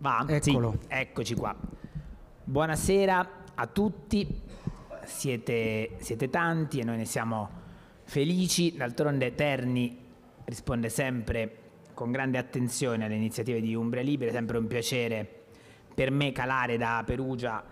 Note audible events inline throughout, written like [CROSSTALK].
Va, Eccolo. Sì, eccoci qua. Buonasera a tutti, siete, siete, tanti e noi ne siamo felici, d'altronde Terni risponde sempre con grande attenzione alle iniziative di Umbria Libre, è sempre un piacere per me calare da Perugia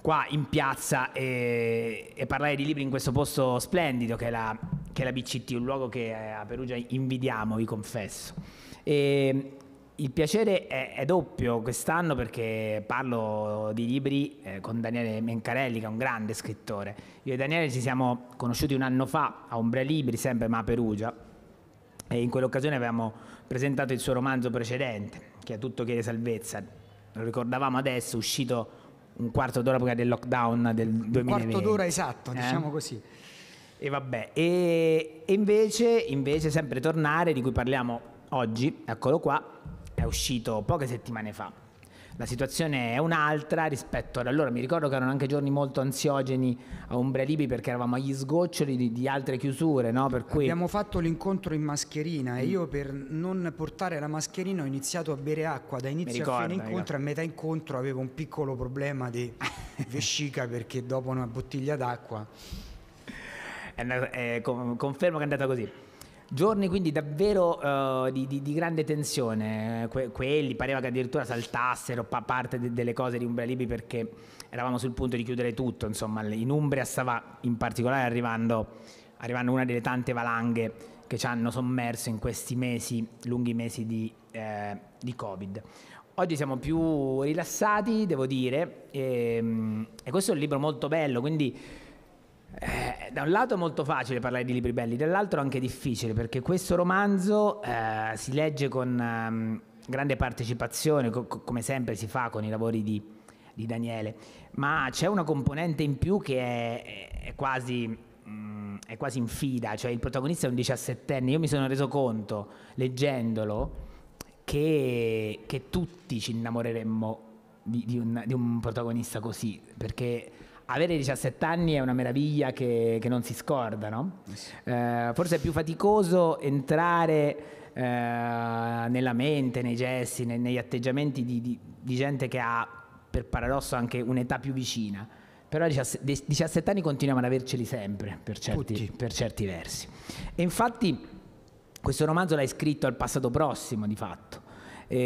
qua in piazza e, e parlare di libri in questo posto splendido che è la, che è la BCT, un luogo che eh, a Perugia invidiamo, vi confesso. E, il piacere è, è, doppio quest'anno perché parlo di libri eh, con Daniele Mencarelli, che è un grande scrittore. Io e Daniele ci siamo conosciuti un anno fa a Umbra Libri, sempre ma a Perugia, e in quell'occasione avevamo presentato il suo romanzo precedente, che è Tutto chiede salvezza. Lo ricordavamo adesso, uscito un quarto d'ora prima del lockdown del un 2020. Un quarto d'ora esatto, eh? diciamo così. E vabbè, e, e invece, invece sempre tornare, di cui parliamo oggi, eccolo qua, uscito poche settimane fa. La situazione è un'altra rispetto ad allora, mi ricordo che erano anche giorni molto ansiogeni a Umbria Libi perché eravamo agli sgoccioli di, di altre chiusure. No? Per Cui... Abbiamo fatto l'incontro in mascherina mm. e io per non portare la mascherina ho iniziato a bere acqua da inizio ricordo, a fine incontro, a metà incontro avevo un piccolo problema di [LAUGHS] vescica perché dopo una bottiglia d'acqua... È una, è, eh, confermo che è andata così. Giorni quindi davvero uh, di, di, di, grande tensione, que- quelli pareva che addirittura saltassero pa- parte de- delle cose di Umbria Libi perché eravamo sul punto di chiudere tutto, insomma in Umbria stava in particolare arrivando, arrivando una delle tante valanghe che ci hanno sommerso in questi mesi, lunghi mesi di, eh, di Covid. Oggi siamo più rilassati, devo dire, e, ehm, e questo è un libro molto bello, quindi eh, da un lato è molto facile parlare di libri belli, dall'altro anche difficile perché questo romanzo eh, si legge con um, grande partecipazione, co- come sempre si fa con i lavori di, di, Daniele, ma c'è una componente in più che è, è, quasi, mh, mm, è quasi in fida, cioè il protagonista è un diciassettenne, io mi sono reso conto leggendolo che, che tutti ci innamoreremmo di, di, un, di un protagonista così, perché avere 17 anni è una meraviglia che, che non si scorda, no? Eh, eh forse è più faticoso entrare eh, nella mente, nei gesti, nei, negli atteggiamenti di, di, di, gente che ha per paradosso anche un'età più vicina. Però a 17 anni continuiamo ad averceli sempre, per certi, per certi versi. E infatti questo romanzo l'hai scritto al passato prossimo, di fatto. E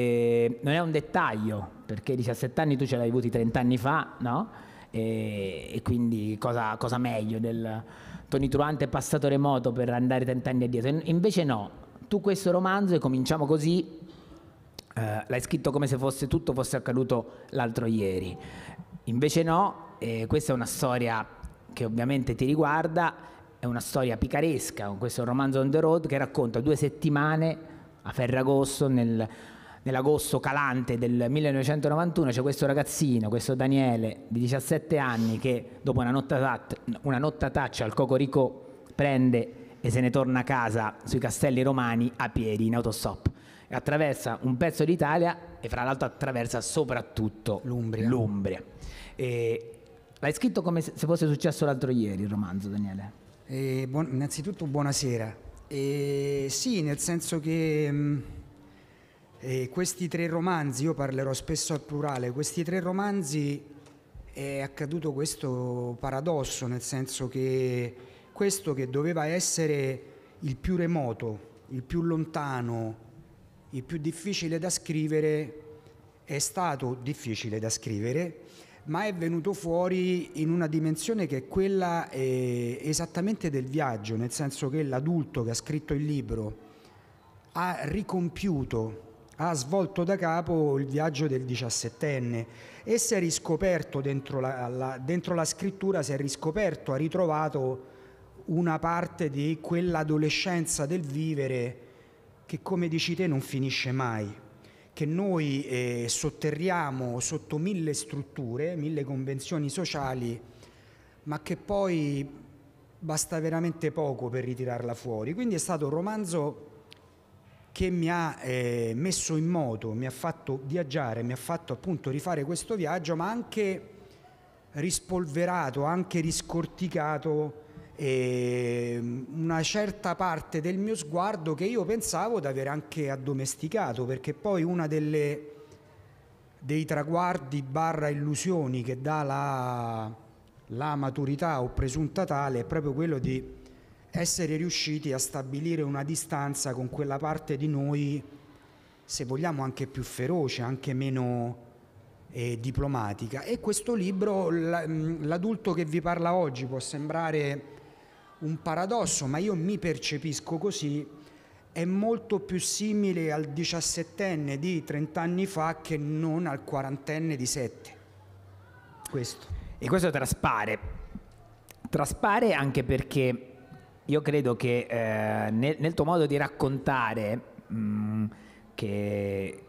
eh, non è un dettaglio, perché 17 anni tu ce l'hai avuti 30 anni fa, no? e, e quindi cosa, cosa, meglio del toniturante passato remoto per andare tent'anni addietro. invece no, tu questo romanzo, e cominciamo così, eh, l'hai scritto come se fosse, tutto fosse accaduto l'altro ieri. Invece no, eh, questa è una storia che ovviamente ti riguarda, è una storia picaresca, questo è un romanzo on the road che racconta due settimane a Ferragosto nel nell'agosto calante del 1991 c'è questo ragazzino, questo Daniele di 17 anni che dopo una, nottataccia, una nottataccia al Cocorico prende e se ne torna a casa sui castelli romani a piedi in autostop. Attraversa un pezzo d'Italia e fra l'altro attraversa soprattutto l'Umbria. L'Umbria. l'hai scritto come se fosse successo l'altro ieri il romanzo, Daniele? Eh, buon, innanzitutto buonasera. Eh, sì, nel senso che... Mh, mm, e questi tre romanzi, io parlerò spesso al plurale, questi tre romanzi è accaduto questo paradosso, nel senso che questo che doveva essere il più remoto, il più lontano, il più difficile da scrivere, è stato difficile da scrivere, ma è venuto fuori in una dimensione che è quella eh, esattamente del viaggio, nel senso che l'adulto che ha scritto il libro ha ricompiuto ha svolto da capo il viaggio del diciassettenne e si è riscoperto dentro la, la, dentro la scrittura, si è riscoperto, ha ritrovato una parte di quell'adolescenza del vivere che come dici te non finisce mai, che noi eh, sotterriamo sotto mille strutture, mille convenzioni sociali, ma che poi basta veramente poco per ritirarla fuori. Quindi è stato un romanzo che mi ha eh, messo in moto, mi ha fatto viaggiare, mi ha fatto appunto rifare questo viaggio, ma anche rispolverato, anche riscorticato eh, una certa parte del mio sguardo che io pensavo di aver anche addomesticato, perché poi una delle dei traguardi barra illusioni che dà la, la maturità o presunta tale è proprio quello di essere riusciti a stabilire una distanza con quella parte di noi, se vogliamo, anche più feroce, anche meno eh, diplomatica. E questo libro, mm, l'adulto che vi parla oggi, può sembrare un paradosso, ma io mi percepisco così, è molto più simile al diciassettenne di 30 anni fa che non al quarantenne di 7. Questo. E questo traspare. Traspare anche perché io credo che eh, nel, nel, tuo modo di raccontare, mh, mm, che,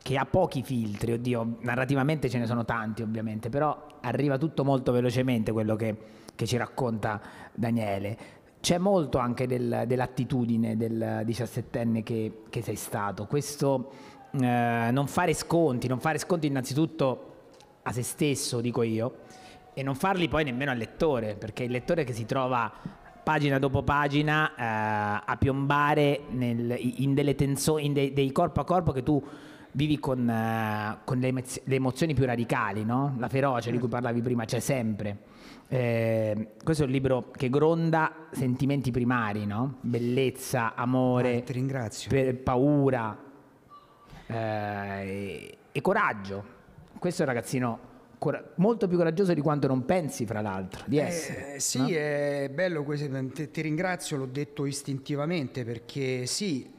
che, ha pochi filtri, oddio, narrativamente ce ne sono tanti ovviamente, però arriva tutto molto velocemente quello che, che ci racconta Daniele. C'è molto anche del, dell'attitudine del diciassettenne che, che sei stato. Questo eh, non fare sconti, non fare sconti innanzitutto a se stesso, dico io, e non farli poi nemmeno al lettore, perché il lettore che si trova pagina dopo pagina eh, a piombare nel, in, tenso, in dei, dei, corpo a corpo che tu vivi con, eh, con le, le, emozioni più radicali, no? la ferocia di cui certo. parlavi prima c'è sempre. Eh, questo è un libro che gronda sentimenti primari, no? bellezza, amore, ah, per, paura eh, e, e coraggio. Questo è un ragazzino molto più coraggioso di quanto non pensi, fra l'altro, di eh, essere. Eh, sì, no? è bello questo, eh, ti ringrazio, l'ho detto istintivamente perché sì,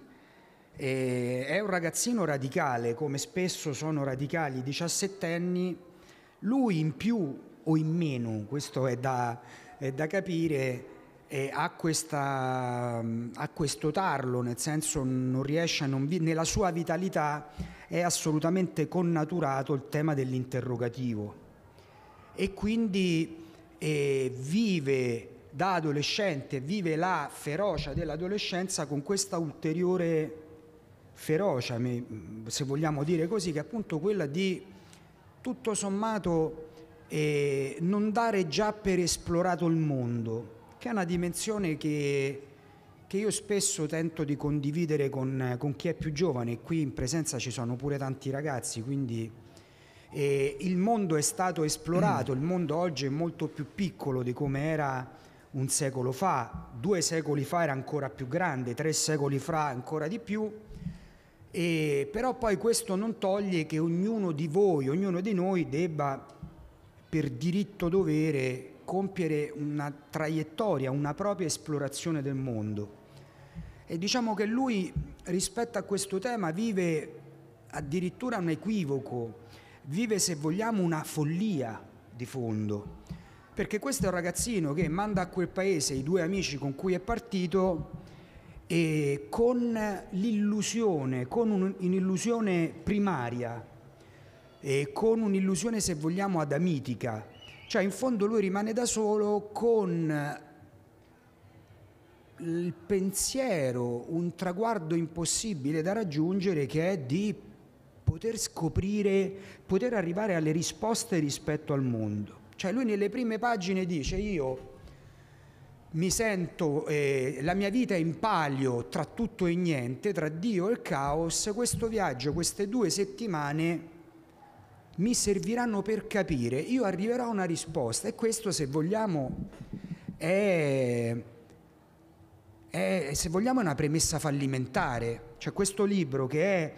eh, è un ragazzino radicale, come spesso sono radicali i diciassettenni, lui in più o in meno, questo è da, è da capire, a, questa, ha, questo tarlo, nel senso non riesce a non vi- nella sua vitalità è assolutamente connaturato il tema dell'interrogativo e quindi eh, vive da adolescente, vive la ferocia dell'adolescenza con questa ulteriore ferocia, se vogliamo dire così, che è appunto quella di tutto sommato eh, non dare già per esplorato il mondo che è una dimensione che, che io spesso tento di condividere con, con, chi è più giovane. Qui in presenza ci sono pure tanti ragazzi, quindi eh, il mondo è stato esplorato, mm. [CLEARS THROAT] il mondo oggi è molto più piccolo di come era un secolo fa, due secoli fa era ancora più grande, tre secoli fa ancora di più. E, però poi questo non toglie che ognuno di voi, ognuno di noi debba per diritto dovere compiere una traiettoria, una propria esplorazione del mondo. E diciamo che lui rispetto a questo tema vive addirittura un equivoco, vive se vogliamo una follia di fondo, perché questo è un ragazzino che manda a quel paese i due amici con cui è partito e con l'illusione, con un'illusione primaria e con un'illusione se vogliamo adamitica cioè in fondo lui rimane da solo con il pensiero, un traguardo impossibile da raggiungere che è di poter scoprire, poter arrivare alle risposte rispetto al mondo. Cioè lui nelle prime pagine dice io mi sento, eh, la mia vita è in palio tra tutto e niente, tra Dio e il caos, questo viaggio, queste due settimane mi serviranno per capire, io arriverò a una risposta e questo se vogliamo è, è, se vogliamo, è una premessa fallimentare, cioè questo libro che, è,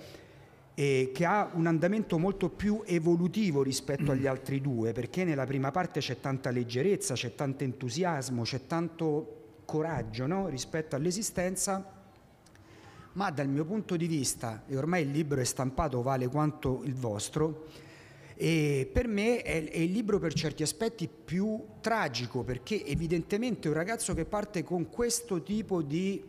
eh, che ha un andamento molto più evolutivo rispetto agli altri due, perché nella prima parte c'è tanta leggerezza, c'è tanto entusiasmo, c'è tanto coraggio no? rispetto all'esistenza ma dal mio punto di vista, e ormai il libro è stampato vale quanto il vostro, e per me è, è, il libro per certi aspetti più tragico perché evidentemente un ragazzo che parte con questo tipo di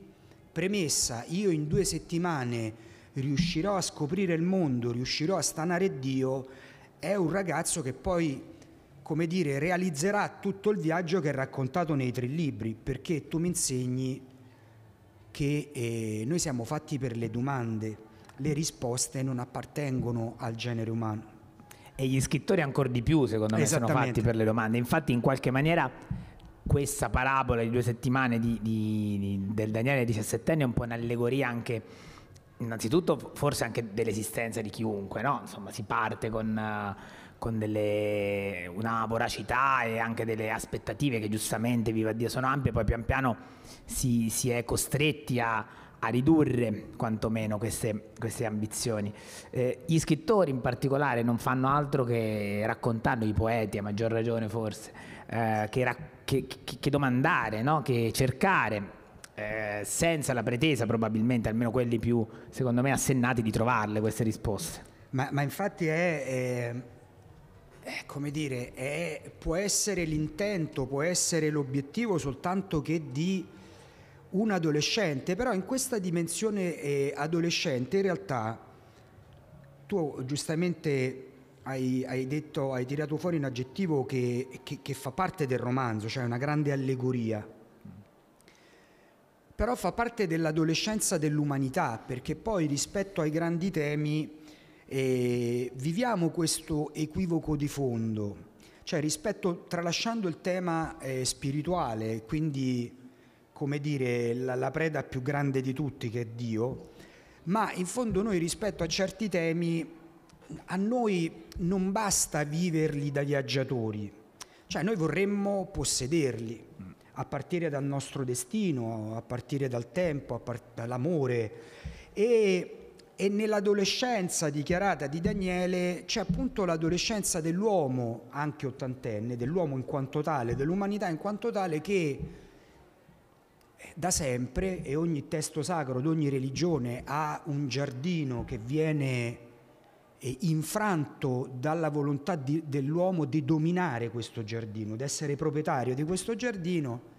premessa, io in due settimane riuscirò a scoprire il mondo, riuscirò a stanare Dio, è un ragazzo che poi, come dire, realizzerà tutto il viaggio che è raccontato nei tre libri, perché tu mi insegni che eh, noi siamo fatti per le domande, le risposte non appartengono al genere umano e gli scrittori ancora di più secondo me sono fatti per le domande infatti in qualche maniera questa parabola di due settimane di, di, di, del Daniele diciassettenne è un po' un'allegoria anche innanzitutto forse anche dell'esistenza di chiunque no? insomma si parte con, con delle, una voracità e anche delle aspettative che giustamente viva Dio sono ampie poi pian piano si, si è costretti a a ridurre quantomeno queste, queste ambizioni. Eh, gli scrittori in particolare non fanno altro che raccontarlo, i poeti a maggior ragione forse, eh, che, che, che, domandare, no? che cercare. Eh, senza la pretesa probabilmente, almeno quelli più, secondo me, assennati di trovarle queste risposte. Ma, ma infatti è, è, come dire, è, può essere l'intento, può essere l'obiettivo soltanto che di un adolescente, però in questa dimensione eh, adolescente in realtà tu giustamente hai, hai, detto, hai tirato fuori un aggettivo che, che, che fa parte del romanzo, cioè una grande allegoria, però fa parte dell'adolescenza dell'umanità, perché poi rispetto ai grandi temi eh, viviamo questo equivoco di fondo, cioè rispetto, tralasciando il tema eh, spirituale, quindi come dire, la, la, preda più grande di tutti che è Dio, ma in fondo noi rispetto a certi temi, a noi non basta viverli da viaggiatori, cioè noi vorremmo possederli, a partire dal nostro destino, a partire dal tempo, part- dall'amore. E, e nell'adolescenza dichiarata di Daniele c'è appunto l'adolescenza dell'uomo, anche ottantenne, dell'uomo in quanto tale, dell'umanità in quanto tale, che da sempre, e ogni testo sacro di ogni religione ha un giardino che viene eh, infranto dalla volontà di, dell'uomo di dominare questo giardino, di essere proprietario di questo giardino.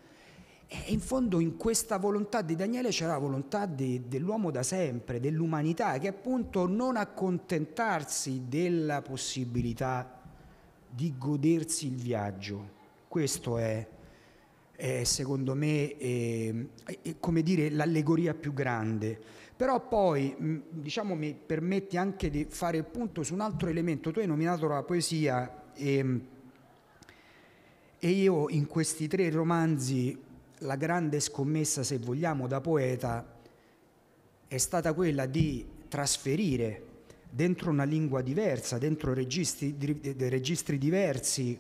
E in fondo in questa volontà di Daniele c'era la volontà di, dell'uomo da sempre, dell'umanità, che appunto non accontentarsi della possibilità di godersi il viaggio. Questo è eh, secondo me, eh, è, come dire, l'allegoria più grande. Però poi, mm, diciamo, mi permetti anche di fare il punto su un altro elemento. Tu hai nominato la poesia e, e io in questi tre romanzi, la grande scommessa, se vogliamo, da poeta è stata quella di trasferire dentro una lingua diversa, dentro registri, registri diversi,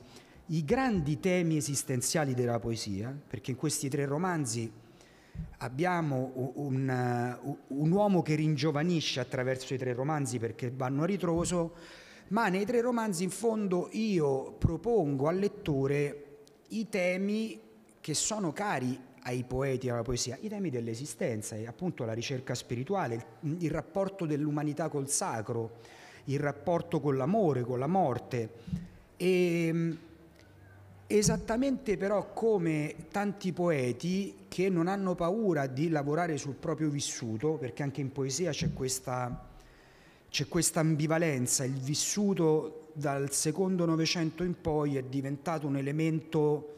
i grandi temi esistenziali della poesia, perché in questi tre romanzi abbiamo un, un, un uomo che ringiovanisce attraverso i tre romanzi perché vanno a ritroso, ma nei tre romanzi in fondo io propongo al lettore i temi che sono cari ai poeti, alla poesia, i temi dell'esistenza, appunto la ricerca spirituale, il, il rapporto dell'umanità col sacro, il rapporto con l'amore, con la morte. E, ehm, Esattamente però come tanti poeti che non hanno paura di lavorare sul proprio vissuto, perché anche in poesia c'è questa, c'è questa ambivalenza, il vissuto dal secondo Novecento in poi è diventato un elemento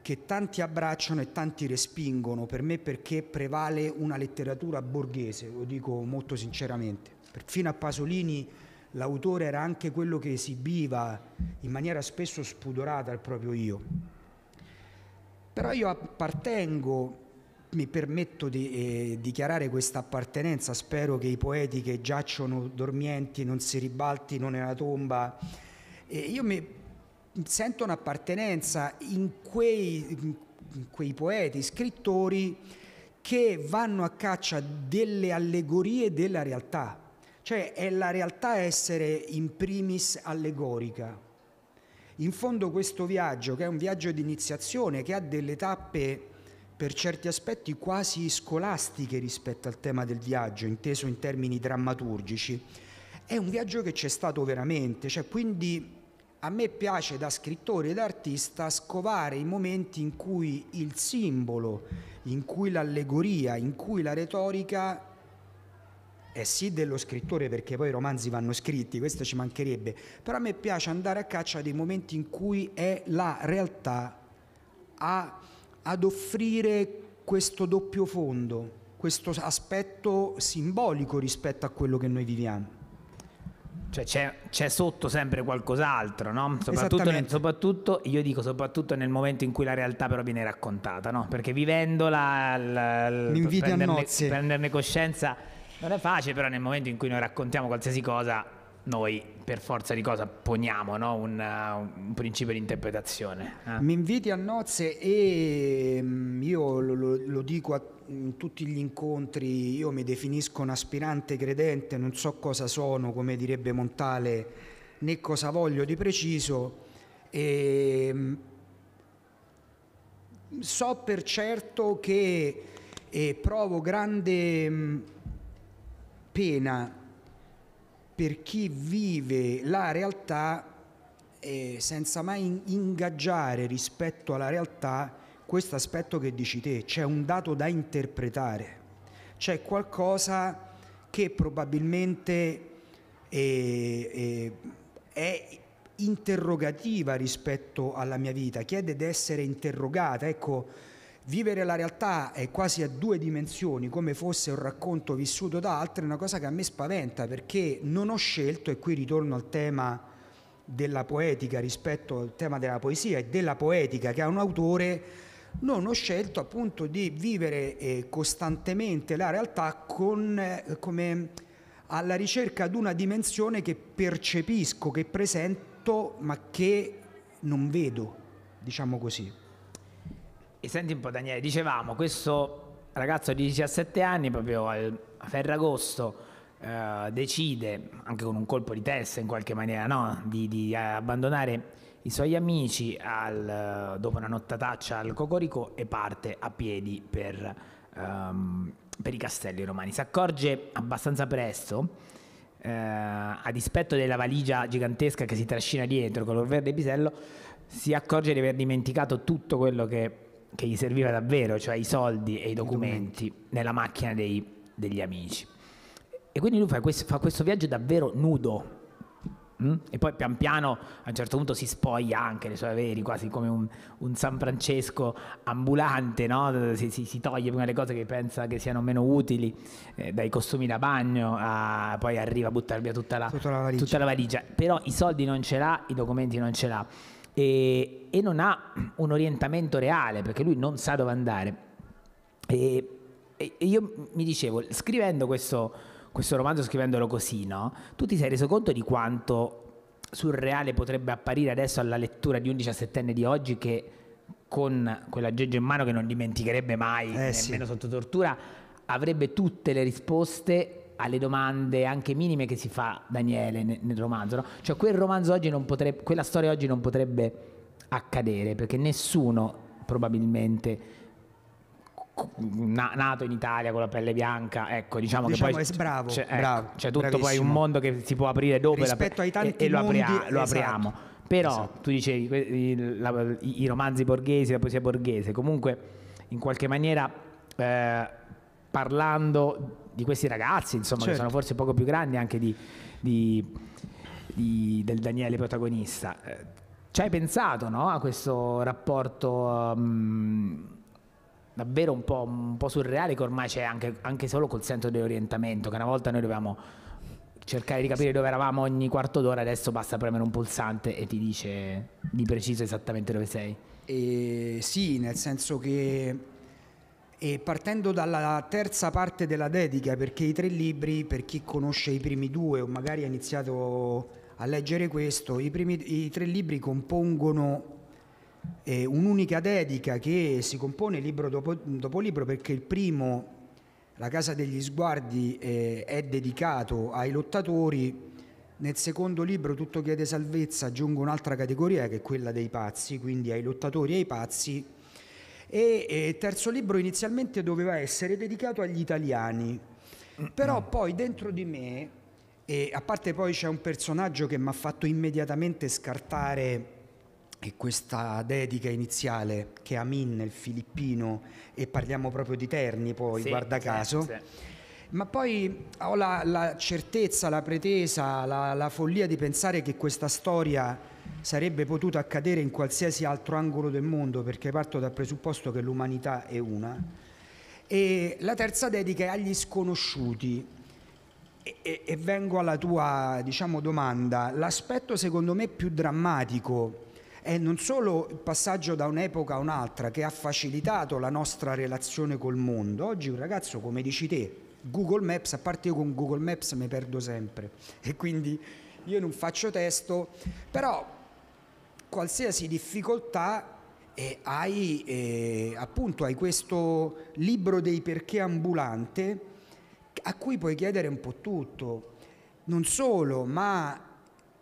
che tanti abbracciano e tanti respingono, per me perché prevale una letteratura borghese, lo dico molto sinceramente. Fino a Pasolini l'autore era anche quello che esibiva in maniera spesso spudorata il proprio io. Però io appartengo, mi permetto di eh, dichiarare questa appartenenza, spero che i poeti che giacciono dormienti non si ribaltino nella tomba. E io mi sento un'appartenenza in quei, in quei poeti, scrittori che vanno a caccia delle allegorie della realtà cioè è la realtà essere in primis allegorica. In fondo questo viaggio, che è un viaggio di iniziazione, che ha delle tappe per certi aspetti quasi scolastiche rispetto al tema del viaggio, inteso in termini drammaturgici, è un viaggio che c'è stato veramente, cioè quindi a me piace da scrittore ed artista scovare i momenti in cui il simbolo, in cui l'allegoria, in cui la retorica eh sì dello scrittore perché poi i romanzi vanno scritti, questo ci mancherebbe, però a me piace andare a caccia dei momenti in cui è la realtà a, ad offrire questo doppio fondo, questo aspetto simbolico rispetto a quello che noi viviamo. Cioè c'è, c'è, sotto sempre qualcos'altro, no? Soprattutto, nel, soprattutto, io dico soprattutto nel momento in cui la realtà però viene raccontata, no? Perché vivendola, l, l, prenderne, prenderne coscienza non è facile, però nel momento in cui noi raccontiamo qualsiasi cosa, noi per forza di cosa poniamo no? un, un, principio di interpretazione. Eh? Mi inviti a nozze e mm, io lo, lo, lo dico a in tutti gli incontri, io mi definisco un aspirante credente, non so cosa sono, come direbbe Montale, né cosa voglio di preciso. E, mm, so per certo che provo grande mm, pena per chi vive la realtà eh, senza mai ingaggiare rispetto alla realtà questo aspetto che dici te, c'è un dato da interpretare, c'è qualcosa che probabilmente eh, eh, è interrogativa rispetto alla mia vita, chiede di essere interrogata. Ecco, Vivere la realtà è quasi a due dimensioni, come fosse un racconto vissuto da altri, è una cosa che a me spaventa perché non ho scelto, e qui ritorno al tema della poetica rispetto al tema della poesia e della poetica che ha un autore, non ho scelto appunto di vivere eh, costantemente la realtà con, eh, come alla ricerca di una dimensione che percepisco, che presento, ma che non vedo, diciamo così. E senti un po' Daniele, dicevamo, questo ragazzo di 17 anni proprio a Ferragosto eh, decide, anche con un colpo di testa in qualche maniera, no? di, di abbandonare i suoi amici al, dopo una nottataccia al Cocorico e parte a piedi per, um, per i castelli romani. Si accorge abbastanza presto eh, a dispetto della valigia gigantesca che si trascina dietro color verde e pisello, si accorge di aver dimenticato tutto quello che che gli serviva davvero, cioè i soldi e i documenti, nella macchina dei, degli amici. E quindi lui fa questo, fa questo viaggio davvero nudo. Mm? E poi pian piano a un certo punto si spoglia anche le sue veri, quasi come un, un San Francesco ambulante, no? si, si, si, toglie prima le cose che pensa che siano meno utili, eh, dai costumi da bagno, a, poi arriva a buttare via tutta la, la tutta la valigia. Però i soldi non ce l'ha, i documenti non ce l'ha e, e non ha un orientamento reale perché lui non sa dove andare. E, e io mi dicevo, scrivendo questo, questo romanzo, scrivendolo così, no? tu ti sei reso conto di quanto surreale potrebbe apparire adesso alla lettura di un diciassettenne di oggi che con quell'aggeggio in mano che non dimenticherebbe mai, eh nemmeno sì. sotto tortura, avrebbe tutte le risposte alle domande anche minime che si fa Daniele nel, nel romanzo, no? cioè quel romanzo oggi non potrebbe, quella storia oggi non potrebbe accadere perché nessuno probabilmente nato in Italia con la pelle bianca, ecco, diciamo, diciamo che cioè, ecco, cioè, poi bravo, c'è, bravo, c'è tutto bravissimo. poi un mondo che si può aprire dopo Rispetto la, e, e, lo, mondi, apria, lo esatto. apriamo. Però esatto. tu dicevi i, la, i, romanzi borghesi, la poesia borghese, comunque in qualche maniera eh, parlando di questi ragazzi, insomma, certo. che sono certo. forse poco più grandi anche di, di, di, del Daniele protagonista. Eh, ci hai pensato no? a questo rapporto um, davvero un po', un po', surreale che ormai c'è anche, anche solo col centro di orientamento, che una volta noi dovevamo cercare di capire dove eravamo ogni quarto d'ora, adesso basta premere un pulsante e ti dice di preciso esattamente dove sei. Eh, sì, nel senso che e partendo dalla terza parte della dedica, perché i tre libri, per chi conosce i primi due o magari ha iniziato a leggere questo, i, primi, i tre libri compongono eh, un'unica dedica che si compone libro dopo, dopo, libro perché il primo, La casa degli sguardi, eh, è dedicato ai lottatori, nel secondo libro, Tutto chiede salvezza, aggiungo un'altra categoria che è quella dei pazzi, quindi ai lottatori e ai pazzi e, e terzo libro inizialmente doveva essere dedicato agli italiani, però mm. poi dentro di me, e a parte poi c'è un personaggio che mi ha fatto immediatamente scartare questa dedica iniziale che è Amin, il filippino, e parliamo proprio di Terni poi, sì, guarda caso. Sì, sì. Ma poi ho la, la certezza, la pretesa, la, la follia di pensare che questa storia sarebbe potuto accadere in qualsiasi altro angolo del mondo, perché parto dal presupposto che l'umanità è una. E la terza dedica è agli sconosciuti. E, e, e vengo alla tua diciamo, domanda. L'aspetto secondo me più drammatico è non solo il passaggio da un'epoca a un'altra che ha facilitato la nostra relazione col mondo. Oggi un ragazzo, come dici te, Google Maps, a parte io con Google Maps mi perdo sempre e quindi io non faccio testo, però qualsiasi difficoltà e hai, eh, appunto, hai questo libro dei perché ambulante a cui puoi chiedere un po' tutto, non solo, ma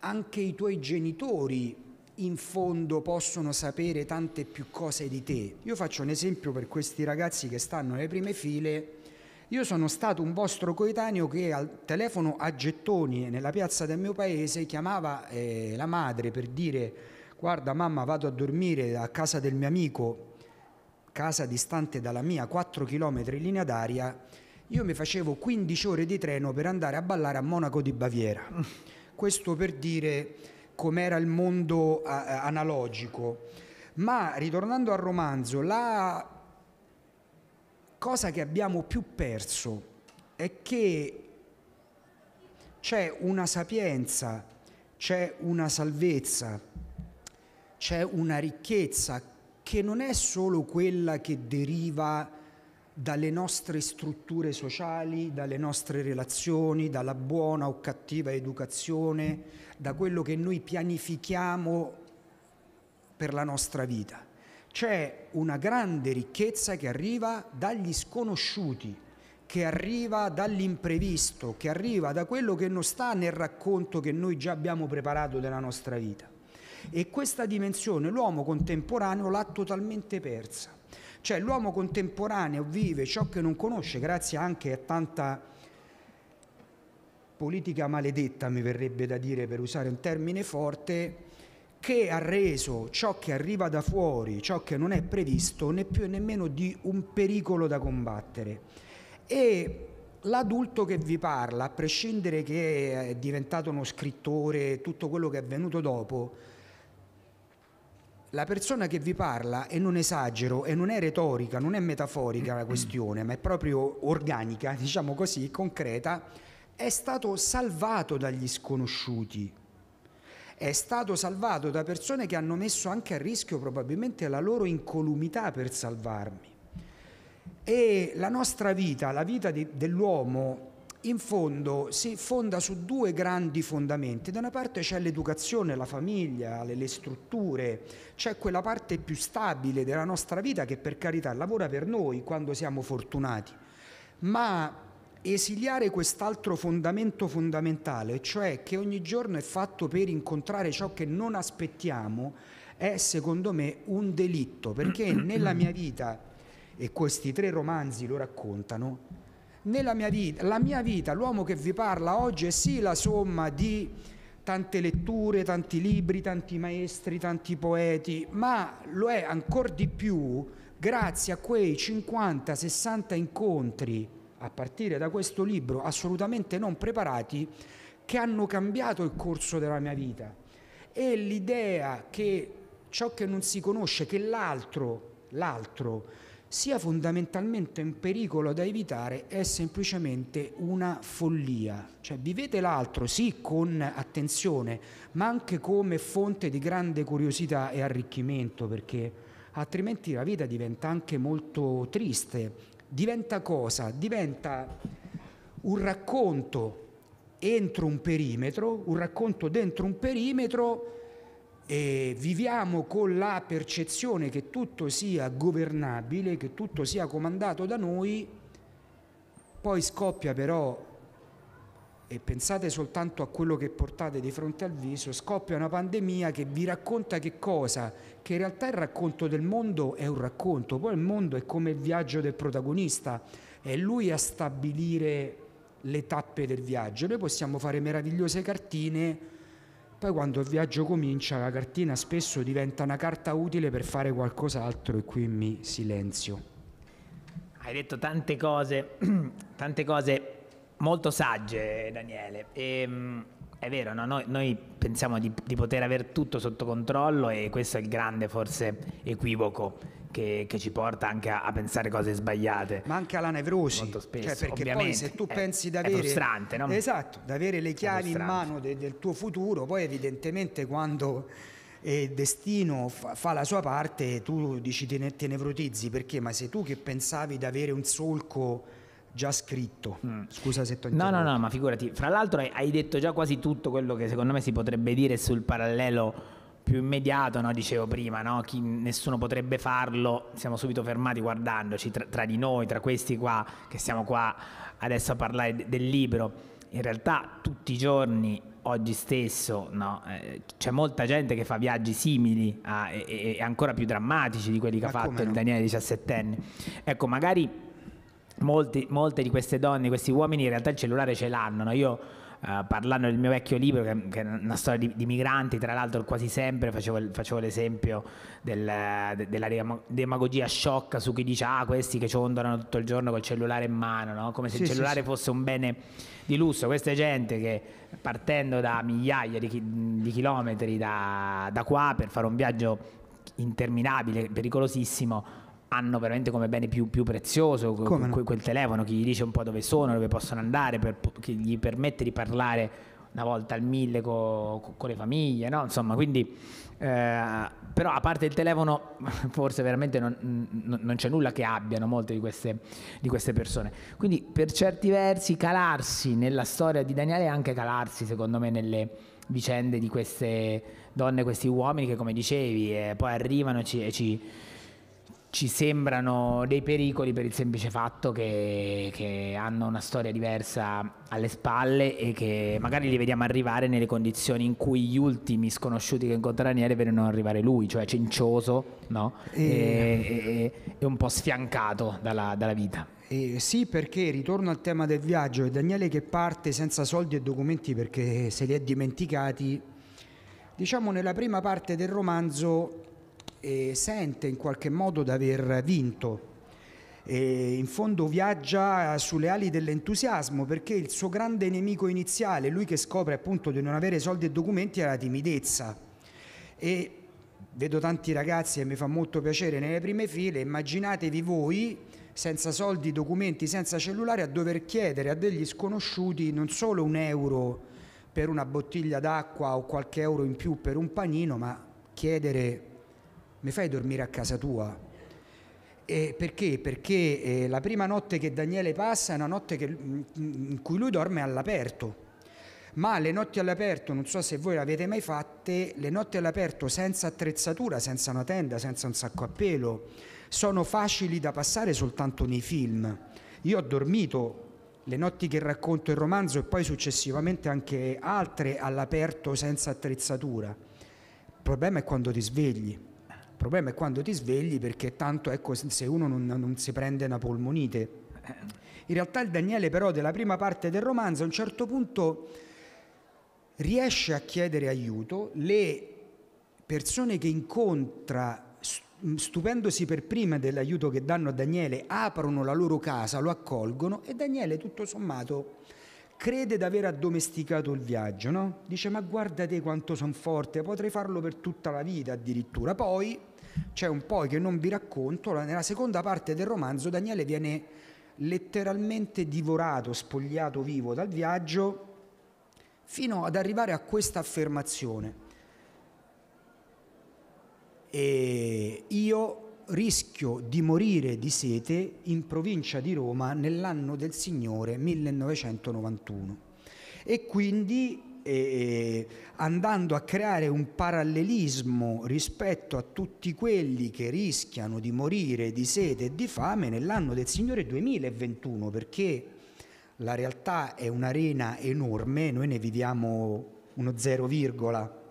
anche i tuoi genitori in fondo possono sapere tante più cose di te. Io faccio un esempio per questi ragazzi che stanno nelle prime file. Io sono stato un vostro coetaneo che al telefono a gettoni nella piazza del mio paese chiamava eh, la madre per dire guarda mamma vado a dormire a casa del mio amico, casa distante dalla mia, 4 km in linea d'aria, io mi facevo 15 ore di treno per andare a ballare a Monaco di Baviera. Questo per dire com'era il mondo analogico. Ma ritornando al romanzo, la cosa che abbiamo più perso è che c'è una sapienza, c'è una salvezza c'è una ricchezza che non è solo quella che deriva dalle nostre strutture sociali, dalle nostre relazioni, dalla buona o cattiva educazione, da quello che noi pianifichiamo per la nostra vita. C'è una grande ricchezza che arriva dagli sconosciuti, che arriva dall'imprevisto, che arriva da quello che non sta nel racconto che noi già abbiamo preparato della nostra vita e questa dimensione l'uomo contemporaneo l'ha totalmente persa. Cioè l'uomo contemporaneo vive ciò che non conosce grazie anche a tanta politica maledetta, mi verrebbe da dire per usare un termine forte, che ha reso ciò che arriva da fuori, ciò che non è previsto, né più e nemmeno di un pericolo da combattere. E l'adulto che vi parla, a prescindere che è diventato uno scrittore, tutto quello che è avvenuto dopo, la persona che vi parla, e non esagero, e non è retorica, non è metaforica la questione, ma è proprio organica, [LAUGHS] diciamo così, concreta, è stato salvato dagli sconosciuti, è stato salvato da persone che hanno messo anche a rischio probabilmente la loro incolumità per salvarmi. E la nostra vita, la vita di, dell'uomo, in fondo si fonda su due grandi fondamenti. Da una parte c'è l'educazione, la famiglia, le, le, strutture, c'è quella parte più stabile della nostra vita che per carità lavora per noi quando siamo fortunati. Ma esiliare quest'altro fondamento fondamentale, cioè che ogni giorno è fatto per incontrare ciò che non aspettiamo, è secondo me un delitto, perché nella mia vita, e questi tre romanzi lo raccontano, nella mia vita, la mia vita, l'uomo che vi parla oggi è sì la somma di tante letture, tanti libri, tanti maestri, tanti poeti, ma lo è ancora di più grazie a quei 50-60 incontri, a partire da questo libro, assolutamente non preparati, che hanno cambiato il corso della mia vita. E l'idea che ciò che non si conosce, che l'altro, l'altro, sia fondamentalmente un pericolo da evitare, è semplicemente una follia. Cioè vivete l'altro sì con attenzione, ma anche come fonte di grande curiosità e arricchimento, perché altrimenti la vita diventa anche molto triste. Diventa cosa? Diventa un racconto entro un perimetro, un racconto dentro un perimetro e viviamo con la percezione che tutto sia governabile, che tutto sia comandato da noi, poi scoppia però, e pensate soltanto a quello che portate di fronte al viso, scoppia una pandemia che vi racconta che cosa? Che in realtà il racconto del mondo è un racconto, poi il mondo è come il viaggio del protagonista, è lui a stabilire le tappe del viaggio. Noi possiamo fare meravigliose cartine, poi quando il viaggio comincia la cartina spesso diventa una carta utile per fare qualcos'altro e qui mi silenzio. Hai detto tante cose, [CLEARS THROAT] tante cose molto sagge, Daniele. E, ehm, è vero, no? noi, noi, pensiamo di, di, poter avere tutto sotto controllo e questo è il grande forse equivoco che, che ci porta anche a, a, pensare cose sbagliate. Ma anche alla nevrosi. Molto spesso, cioè, perché poi se tu è, pensi di avere... È frustrante, no? Esatto, di avere le chiavi in mano de, del tuo futuro, poi evidentemente quando eh, destino fa, fa, la sua parte tu dici te, ne, te nevrotizzi, perché? Ma sei tu che pensavi di avere un solco già scritto. Mm. Scusa se ti ho No, no, no, ma figurati. Fra l'altro hai, hai detto già quasi tutto quello che secondo me si potrebbe dire sul parallelo più immediato, no? dicevo prima, no? Chi, nessuno potrebbe farlo, siamo subito fermati guardandoci tra, tra, di noi, tra questi qua che siamo qua adesso a parlare de- del libro. In realtà tutti i giorni, oggi stesso, no? eh, c'è molta gente che fa viaggi simili a, e, e, ancora più drammatici di quelli che Ma ha fatto il Daniele 17enne. Ecco, magari molti, molte di queste donne, questi uomini in realtà il cellulare ce l'hanno. No? Io Uh, parlando del mio vecchio libro, che, che è una storia di, di, migranti, tra l'altro quasi sempre facevo, facevo l'esempio del, de, della demagogia sciocca su chi dice ah questi che ciondolano tutto il giorno col cellulare in mano, no? come se sì, il cellulare sì, fosse un bene di lusso, questa gente che partendo da migliaia di, di chilometri da, da qua per fare un viaggio interminabile, pericolosissimo, hanno veramente come bene più, più prezioso come quel, no? quel telefono che gli dice un po' dove sono, dove possono andare, per, che gli permette di parlare una volta al mille con, con le famiglie, no? insomma, quindi eh, però a parte il telefono [LAUGHS] forse veramente non, non c'è nulla che abbiano molte di queste, di queste, persone. Quindi per certi versi calarsi nella storia di Daniele e anche calarsi secondo me nelle vicende di queste donne, questi uomini che come dicevi eh, poi arrivano e ci, e ci ci sembrano dei pericoli per il semplice fatto che, che, hanno una storia diversa alle spalle e che magari li vediamo arrivare nelle condizioni in cui gli ultimi sconosciuti che incontra Daniele vedono arrivare lui, cioè cincioso no? e... E, e, e, un po' sfiancato dalla, dalla vita. Eh, sì, perché ritorno al tema del viaggio, è Daniele che parte senza soldi e documenti perché se li è dimenticati. Diciamo nella prima parte del romanzo e sente in qualche modo di aver vinto. E in fondo viaggia sulle ali dell'entusiasmo perché il suo grande nemico iniziale, lui che scopre appunto di non avere soldi e documenti, è la timidezza. E vedo tanti ragazzi e mi fa molto piacere nelle prime file, immaginatevi voi senza soldi, documenti, senza cellulare a dover chiedere a degli sconosciuti non solo un euro per una bottiglia d'acqua o qualche euro in più per un panino, ma chiedere mi fai dormire a casa tua? E perché? Perché eh, la prima notte che Daniele passa è una notte che, in cui lui dorme all'aperto. Ma le notti all'aperto, non so se voi l'avete mai fatte, le notti all'aperto senza attrezzatura, senza una tenda, senza un sacco a pelo, sono facili da passare soltanto nei film. Io ho dormito le notti che racconto il romanzo e poi successivamente anche altre all'aperto senza attrezzatura. Il problema è quando ti svegli il problema è quando ti svegli perché tanto ecco, se uno non, non si prende una polmonite. Eh. In realtà il Daniele però della prima parte del romanzo a un certo punto riesce a chiedere aiuto, le persone che incontra mm, stupendosi per prima dell'aiuto che danno a Daniele aprono la loro casa, lo accolgono e Daniele tutto sommato crede di aver addomesticato il viaggio, no? Dice ma guarda te quanto sono forte, potrei farlo per tutta la vita addirittura. Poi c'è un poi che non vi racconto, nella seconda parte del romanzo Daniele viene letteralmente divorato, spogliato vivo dal viaggio fino ad arrivare a questa affermazione. E io rischio di morire di sete in provincia di Roma nell'anno del Signore 1991 e quindi eh, eh, andando a creare un parallelismo rispetto a tutti quelli che rischiano di morire di sete e di fame nell'anno del Signore 2021 perché la realtà è un'arena enorme, noi ne viviamo uno zero virgola,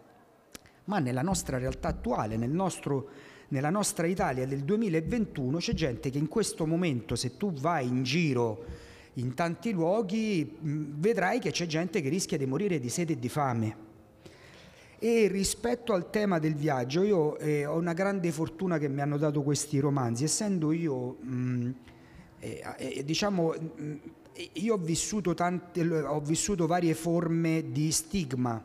ma nella nostra realtà attuale, nel nostro nella nostra Italia del 2021 c'è gente che in questo momento se tu vai in giro in tanti luoghi mm, vedrai che c'è gente che rischia di morire di sete e di fame. E rispetto al tema del viaggio, io eh, ho una grande fortuna che mi hanno dato questi romanzi, essendo io, mh, mm, eh, eh, eh, diciamo, mh, mm, eh, io ho vissuto, tante, ho vissuto varie forme di stigma,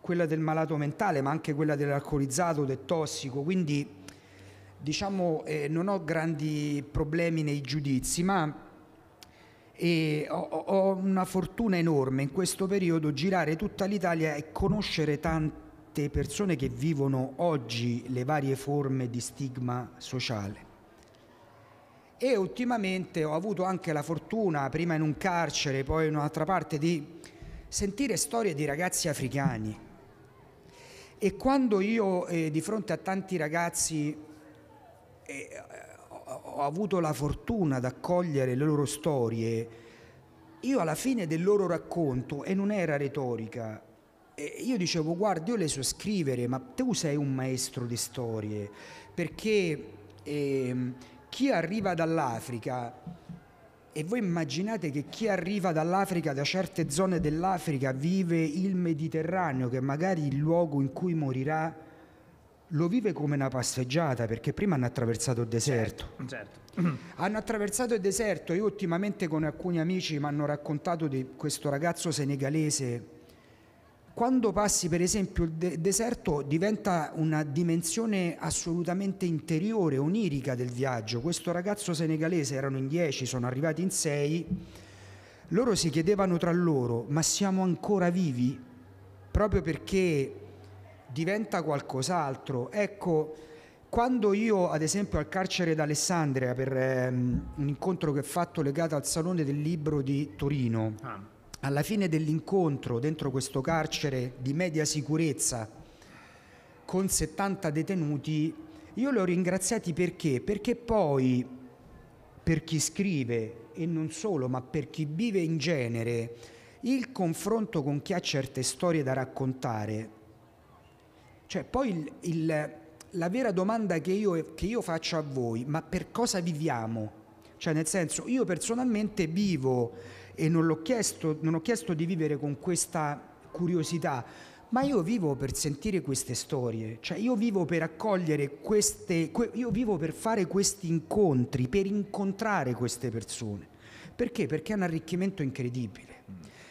quella del malato mentale, ma anche quella dell'alcolizzato, del tossico, quindi diciamo, eh, non ho grandi problemi nei giudizi, ma e eh, ho, ho, una fortuna enorme in questo periodo girare tutta l'Italia e conoscere tante persone che vivono oggi le varie forme di stigma sociale. E ultimamente ho avuto anche la fortuna, prima in un carcere, poi in un'altra parte, di sentire storie di ragazzi africani. E quando io eh, di fronte a tanti ragazzi eh, ho avuto la fortuna di accogliere le loro storie, io alla fine del loro racconto, e non era retorica, io dicevo guarda io le so scrivere, ma tu sei un maestro di storie, perché eh, chi arriva dall'Africa, e voi immaginate che chi arriva dall'Africa, da certe zone dell'Africa, vive il Mediterraneo, che è magari il luogo in cui morirà, lo vive come una passeggiata perché prima hanno attraversato il deserto. Certo, certo. [CLEARS THROAT] Hanno attraversato il deserto. Io ultimamente con alcuni amici mi hanno raccontato di questo ragazzo senegalese. Quando passi per esempio il de- deserto diventa una dimensione assolutamente interiore, onirica del viaggio. Questo ragazzo senegalese erano in 10, sono arrivati in 6. Loro si chiedevano tra loro, ma siamo ancora vivi? Proprio perché diventa qualcos'altro. Ecco, quando io ad esempio al carcere d'Alessandria per ehm, un incontro che ho fatto legato al Salone del Libro di Torino, ah. alla fine dell'incontro dentro questo carcere di media sicurezza con 70 detenuti, io li ho ringraziati perché? Perché poi per chi scrive e non solo, ma per chi vive in genere, il confronto con chi ha certe storie da raccontare cioè, poi il, il, la vera domanda che io, che io faccio a voi, ma per cosa viviamo? Cioè, nel senso, io personalmente vivo e non, chiesto, non ho chiesto di vivere con questa curiosità, ma io vivo per sentire queste storie, cioè io vivo per accogliere queste, que- io vivo per fare questi incontri, per incontrare queste persone. Perché? Perché è un arricchimento incredibile,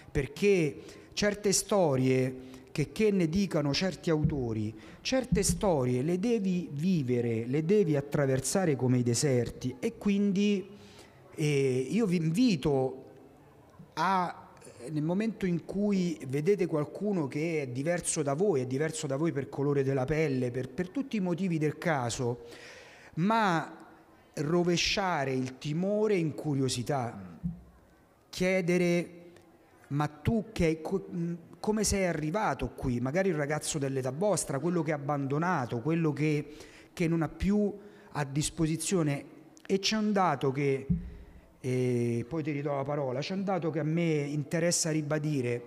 perché certe storie che, che ne dicano certi autori, certe storie le devi vivere, le devi attraversare come i deserti e quindi eh, io vi invito a eh, nel momento in cui vedete qualcuno che è diverso da voi, è diverso da voi per colore della pelle, per, per tutti i motivi del caso, ma rovesciare il timore in curiosità, chiedere ma tu che, hai come sei arrivato qui, magari il ragazzo dell'età vostra, quello che ha abbandonato, quello che, che non ha più a disposizione. E c'è un dato che, eh, poi ti ridò la parola, c'è un dato che a me interessa ribadire,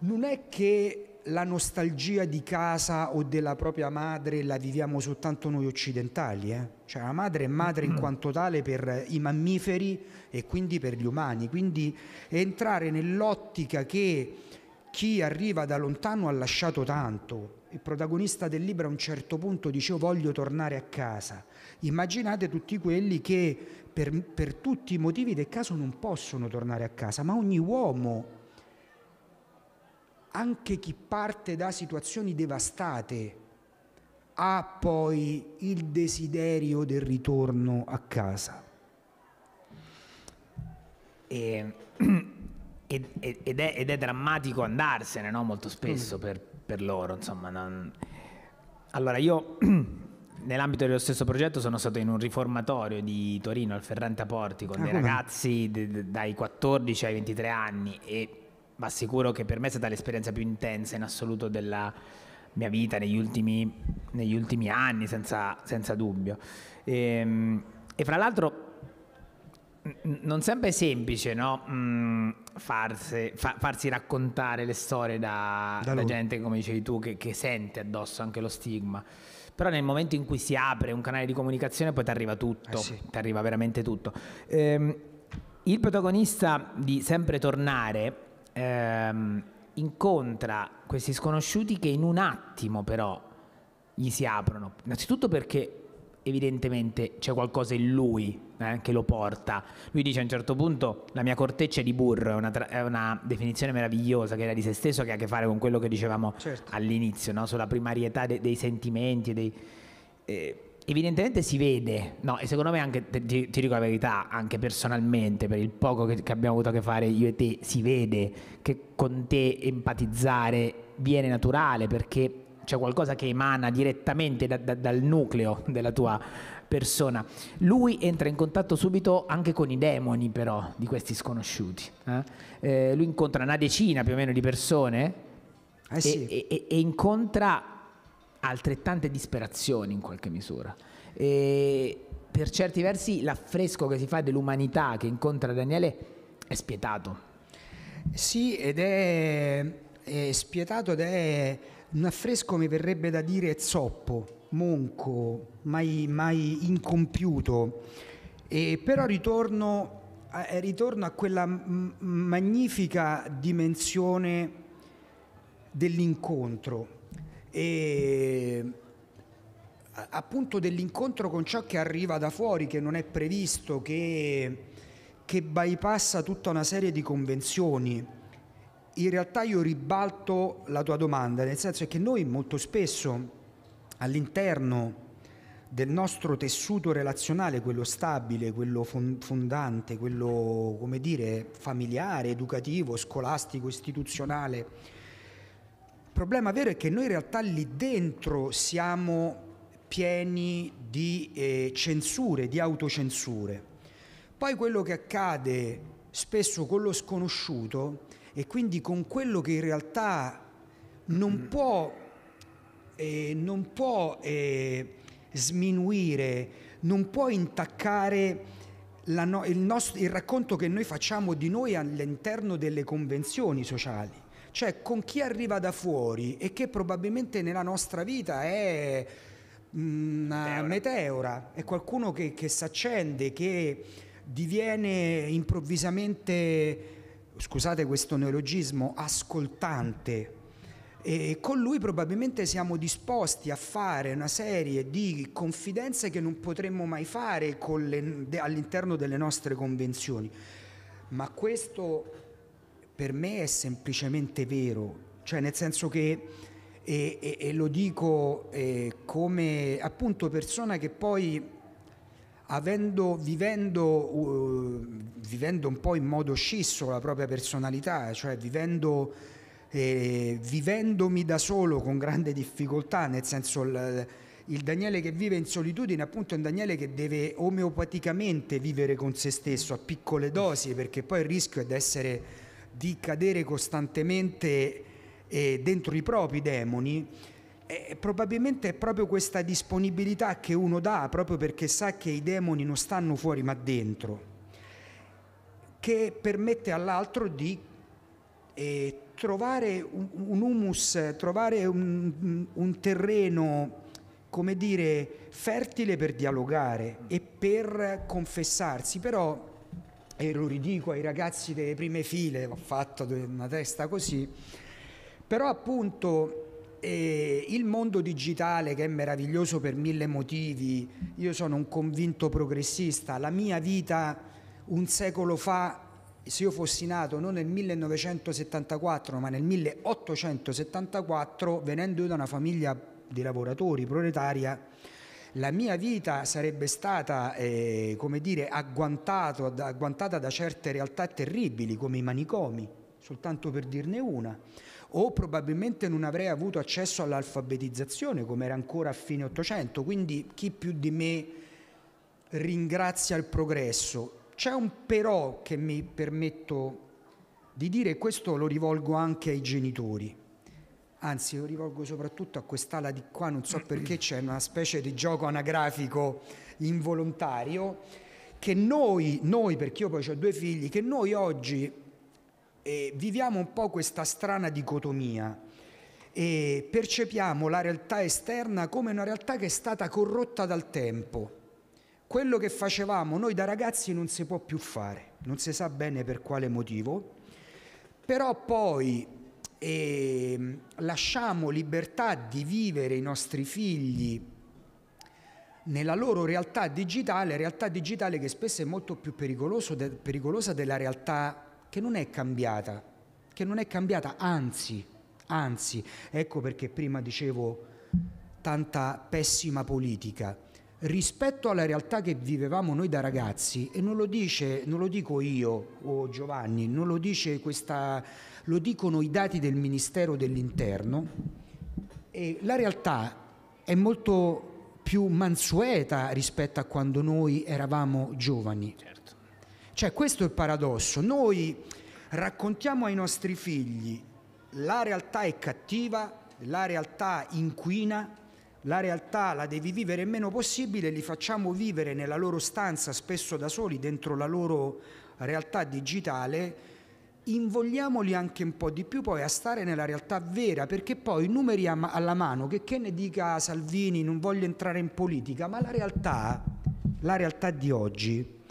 non è che la nostalgia di casa o della propria madre la viviamo soltanto noi occidentali, eh? cioè la madre è madre in quanto tale per i mammiferi e quindi per gli umani, quindi entrare nell'ottica che chi arriva da lontano ha lasciato tanto. Il protagonista del libro a un certo punto dice io voglio tornare a casa. Immaginate tutti quelli che per, per tutti i motivi del caso non possono tornare a casa, ma ogni uomo, anche chi parte da situazioni devastate, ha poi il desiderio del ritorno a casa. E [CLEARS THROAT] ed, è, ed, è, drammatico andarsene no? molto spesso mm. per, per, loro. Insomma, non... Allora io [CLEARS THROAT] nell'ambito dello stesso progetto sono stato in un riformatorio di Torino al Ferrante Porti con ah, dei ah, come? Ah. ragazzi d- d- dai 14 ai 23 anni e vi assicuro che per me è stata l'esperienza più intensa in assoluto della mia vita negli ultimi, negli ultimi anni, senza, senza dubbio. E, ehm, e, fra l'altro non sempre è semplice no? mm, farsi, fa, farsi, raccontare le storie da, da, da gente, come dicevi tu, che, che, sente addosso anche lo stigma. Però nel momento in cui si apre un canale di comunicazione poi ti arriva tutto, eh sì. ti arriva veramente tutto. Ehm, il protagonista di Sempre Tornare ehm, incontra questi sconosciuti che in un attimo però gli si aprono. Innanzitutto perché evidentemente c'è qualcosa in lui eh, che lo porta. Lui dice a un certo punto la mia corteccia è di burro è una, tra- è una, definizione meravigliosa che era di se stesso che ha a che fare con quello che dicevamo certo. all'inizio, no? sulla primarietà de- dei sentimenti. Dei, eh, evidentemente si vede, no, e secondo me anche, ti, ti, dico la verità, anche personalmente, per il poco che, che abbiamo avuto a che fare io e te, si vede che con te empatizzare viene naturale perché c'è qualcosa che emana direttamente da, da, dal nucleo della tua persona. Lui entra in contatto subito anche con i demoni però di questi sconosciuti. Eh? Eh, lui incontra una decina più o meno di persone eh sì. e, e, e, incontra altrettante disperazioni in qualche misura. E per certi versi l'affresco che si fa dell'umanità che incontra Daniele è spietato. Sì, ed è, è spietato ed è un affresco, mi verrebbe da dire, zoppo monco, mai, mai incompiuto, e però ritorno a, eh, ritorno a quella m- magnifica dimensione dell'incontro, e, appunto dell'incontro con ciò che arriva da fuori, che non è previsto, che, che bypassa tutta una serie di convenzioni in realtà io ribalto la tua domanda, nel senso che noi molto spesso all'interno del nostro tessuto relazionale, quello stabile, quello fondante, quello come dire, familiare, educativo, scolastico, istituzionale. Il problema vero è che noi in realtà lì dentro siamo pieni di eh, censure, di autocensure. Poi quello che accade spesso con lo sconosciuto e quindi con quello che in realtà non può eh, non può eh, sminuire, non può intaccare no- il, nostro, il racconto che noi facciamo di noi all'interno delle convenzioni sociali cioè con chi arriva da fuori e che probabilmente nella nostra vita è mm, una meteora, meteora è qualcuno che, che si accende, che diviene improvvisamente, scusate questo neologismo, ascoltante e con lui probabilmente siamo disposti a fare una serie di confidenze che non potremmo mai fare le, de, all'interno delle nostre convenzioni. Ma questo per me è semplicemente vero, cioè nel senso che, e, e, e lo dico eh, come appunto persona che poi avendo, vivendo, uh, vivendo un po' in modo scisso la propria personalità, cioè vivendo eh, vivendomi da solo con grande difficoltà, nel senso il, il Daniele che vive in solitudine appunto è un Daniele che deve omeopaticamente vivere con se stesso a piccole dosi perché poi il rischio è essere, di cadere costantemente eh, dentro i propri demoni eh, probabilmente è proprio questa disponibilità che uno dà proprio perché sa che i demoni non stanno fuori ma dentro che permette all'altro di eh, trovare un, un humus, trovare un, un, terreno, come dire, fertile per dialogare e per confessarsi, però, e lo ridico ai ragazzi delle prime file, ho fatto una testa così, però appunto eh, il mondo digitale che è meraviglioso per mille motivi, io sono un convinto progressista, la mia vita un secolo fa se io fossi nato non nel 1974 ma nel 1874, venendo da una famiglia di lavoratori proletaria, la mia vita sarebbe stata eh, come dire, agguantata da certe realtà terribili come i manicomi, soltanto per dirne una, o probabilmente non avrei avuto accesso all'alfabetizzazione come era ancora a fine Ottocento, quindi chi più di me ringrazia il progresso c'è un però che mi permetto di dire, e questo lo rivolgo anche ai genitori, anzi lo rivolgo soprattutto a quest'ala di qua, non so perché c'è una specie di gioco anagrafico involontario, che noi, noi perché io poi ho due figli, che noi oggi eh, viviamo un po' questa strana dicotomia e percepiamo la realtà esterna come una realtà che è stata corrotta dal tempo quello che facevamo noi da ragazzi non si può più fare, non si sa bene per quale motivo, però poi eh, lasciamo libertà di vivere i nostri figli nella loro realtà digitale, realtà digitale che spesso è molto più de- pericolosa della realtà che non è cambiata, che non è cambiata, anzi, anzi, ecco perché prima dicevo tanta pessima politica rispetto alla realtà che vivevamo noi da ragazzi, e non lo, dice, non lo dico io o Giovanni, non lo dice questa, lo dicono i dati del Ministero dell'Interno, e la realtà è molto più mansueta rispetto a quando noi eravamo giovani. Certo. Cioè questo è il paradosso, noi raccontiamo ai nostri figli la realtà è cattiva, la realtà inquina, la realtà la devi vivere il meno possibile, li facciamo vivere nella loro stanza, spesso da soli, dentro la loro realtà digitale, invogliamoli anche un po' di più poi a stare nella realtà vera, perché poi i numeri alla mano, che, che ne dica Salvini, non voglio entrare in politica, ma la realtà, la realtà di oggi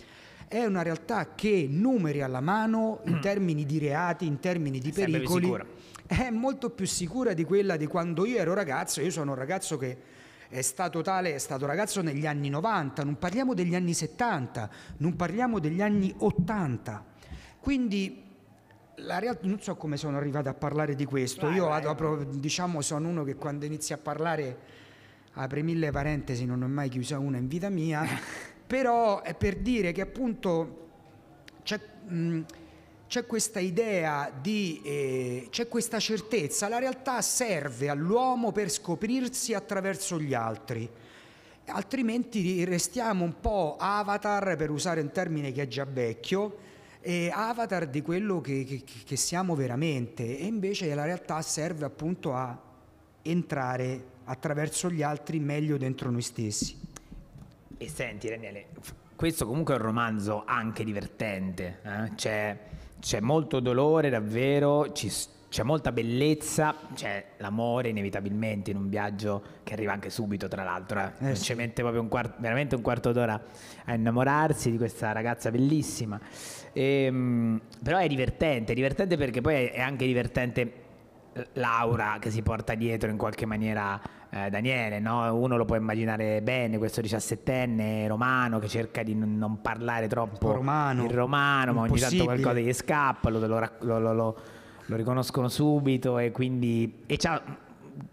è una realtà che numeri alla mano in termini di reati, in termini di pericoli è molto più sicura di quella di quando io ero ragazzo. Io sono un ragazzo che è stato tale, è stato ragazzo negli anni 90, non parliamo degli anni 70, non parliamo degli anni 80. Quindi Realtà, non so come sono arrivato a parlare di questo, vai, io vai. Apro, diciamo sono uno che quando inizia a parlare apre mille parentesi, non ho mai chiusa una in vita mia, [LAUGHS] però è per dire che appunto cioè, c'è questa idea di, eh, c'è questa certezza, la realtà serve all'uomo per scoprirsi attraverso gli altri, altrimenti restiamo un po' avatar, per usare un termine che è già vecchio, eh, avatar di quello che, che, che siamo veramente e invece la realtà serve appunto a entrare attraverso gli altri meglio dentro noi stessi. E senti Daniele, questo comunque è un romanzo anche divertente, eh? cioè c'è molto dolore davvero, ci, c'è molta bellezza, c'è l'amore inevitabilmente in un viaggio che arriva anche subito tra l'altro, eh. eh non ci mette proprio un quarto, veramente un quarto d'ora a innamorarsi di questa ragazza bellissima, e, ehm, però è divertente, è divertente perché poi è anche divertente l'aura che si porta dietro in qualche maniera eh, Daniele, no? uno lo può immaginare bene, questo 17enne romano che cerca di n- non parlare troppo romano, il romano, ma ogni tanto qualcosa gli scappa, lo, lo, lo, lo riconoscono subito e quindi e c'ha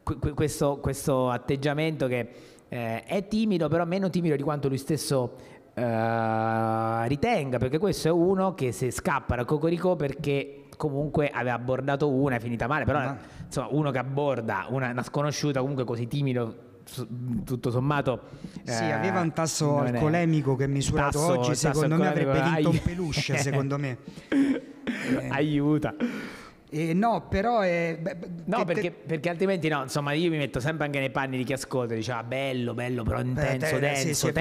qu- questo, questo, atteggiamento che eh, è timido, però meno timido di quanto lui stesso eh, ritenga, perché questo è uno che se scappa da Cocorico perché comunque aveva abbordato una, è finita male, però Ma... Ah. insomma uno che abborda una, una sconosciuta comunque così timido tutto sommato sì, eh, aveva un tasso alcolemico che misurato tasso, oggi secondo me avrebbe vinto ai... un peluche [LAUGHS] secondo me eh. [LAUGHS] aiuta eh, no, però è. Beh, no, perché, te... perché, altrimenti no, insomma, io mi metto sempre anche nei panni di chi ascolta, diceva ah, bello, bello, però intenso, denso. è,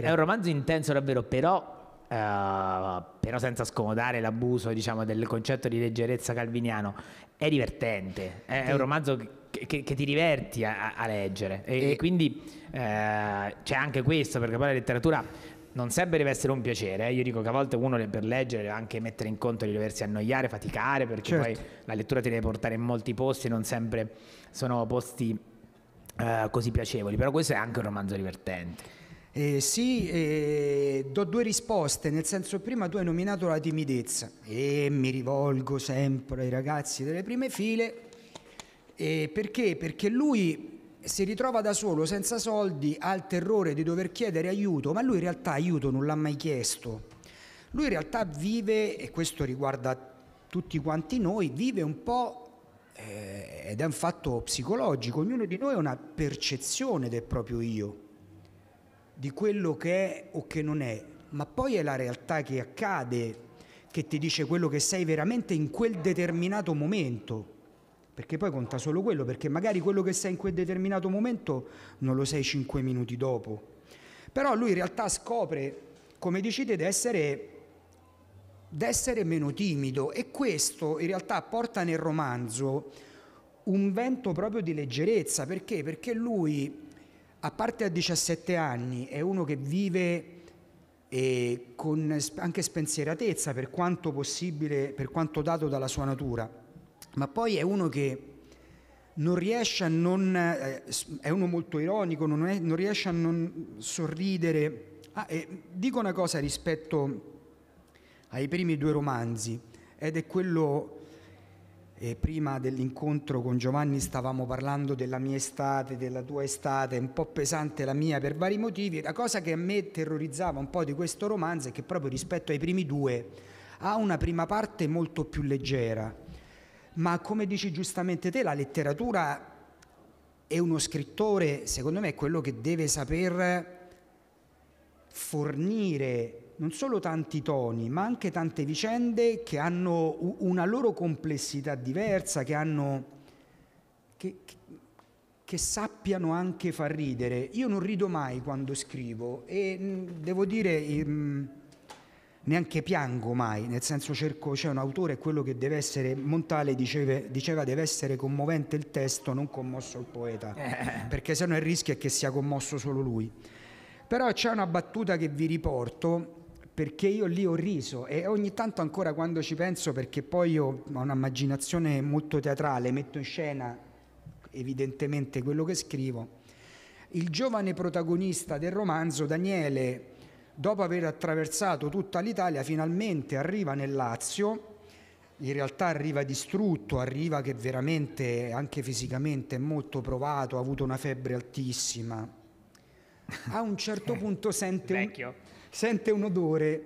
è, un romanzo intenso, davvero, però Uh, però senza scomodare l'abuso diciamo, del concetto di leggerezza calviniano, è divertente, è, sì. un romanzo che, che, che ti diverti a, a leggere e, e... quindi uh, c'è anche questo, perché poi la letteratura non sempre deve essere un piacere, eh. io dico che a volte uno per leggere deve anche mettere in conto di doversi annoiare, faticare, perché certo. poi la lettura ti deve portare in molti posti, non sempre sono posti... Uh, così piacevoli, però questo è anche un romanzo divertente. Eh, sì, eh, do due risposte, nel senso prima tu hai nominato la timidezza e mi rivolgo sempre ai ragazzi delle prime file eh, perché? Perché lui si ritrova da solo, senza soldi, ha il terrore di dover chiedere aiuto, ma lui in realtà aiuto non l'ha mai chiesto. Lui in realtà vive, e questo riguarda tutti quanti noi, vive un po', eh, ed è un fatto psicologico, ognuno di noi ha una percezione del proprio io di quello che è o che non è, ma poi è la realtà che accade che ti dice quello che sei veramente in quel determinato momento. Perché poi conta solo quello, perché magari quello che sei in quel determinato momento non lo sei cinque minuti dopo. Però lui in realtà scopre, come dici te, di essere, d'essere meno timido e questo in realtà porta nel romanzo un vento proprio di leggerezza. Perché? Perché lui a parte a 17 anni, è uno che vive e eh, con anche spensieratezza per quanto possibile, per quanto dato dalla sua natura, ma poi è uno che non riesce a non, eh, è uno molto ironico, non, è, non riesce a non sorridere. Ah, dico una cosa rispetto ai primi due romanzi, ed è quello e eh, prima dell'incontro con Giovanni stavamo parlando della mia estate, della tua estate, un po' pesante la mia per vari motivi. La cosa che a me terrorizzava un po' di questo romanzo è che proprio rispetto ai primi due ha una prima parte molto più leggera. Ma come dici giustamente te, la letteratura è uno scrittore, secondo me, è quello che deve saper fornire non solo tanti toni, ma anche tante vicende che hanno una loro complessità diversa, che, hanno, che, che sappiano anche far ridere. Io non rido mai quando scrivo e mm, devo dire ehm, neanche piango mai, nel senso cerco, c'è cioè un autore, quello che deve essere, Montale diceve, diceva deve essere commovente il testo, non commosso il poeta, eh. perché sennò il rischio è che sia commosso solo lui. Però c'è una battuta che vi riporto perché io lì ho riso e ogni tanto ancora quando ci penso, perché poi ho un'immaginazione molto teatrale, metto in scena evidentemente quello che scrivo, il giovane protagonista del romanzo, Daniele, dopo aver attraversato tutta l'Italia, finalmente arriva nel Lazio, in realtà arriva distrutto, arriva che veramente anche fisicamente è molto provato, ha avuto una febbre altissima. A un certo [LAUGHS] punto sente... Un sente un odore.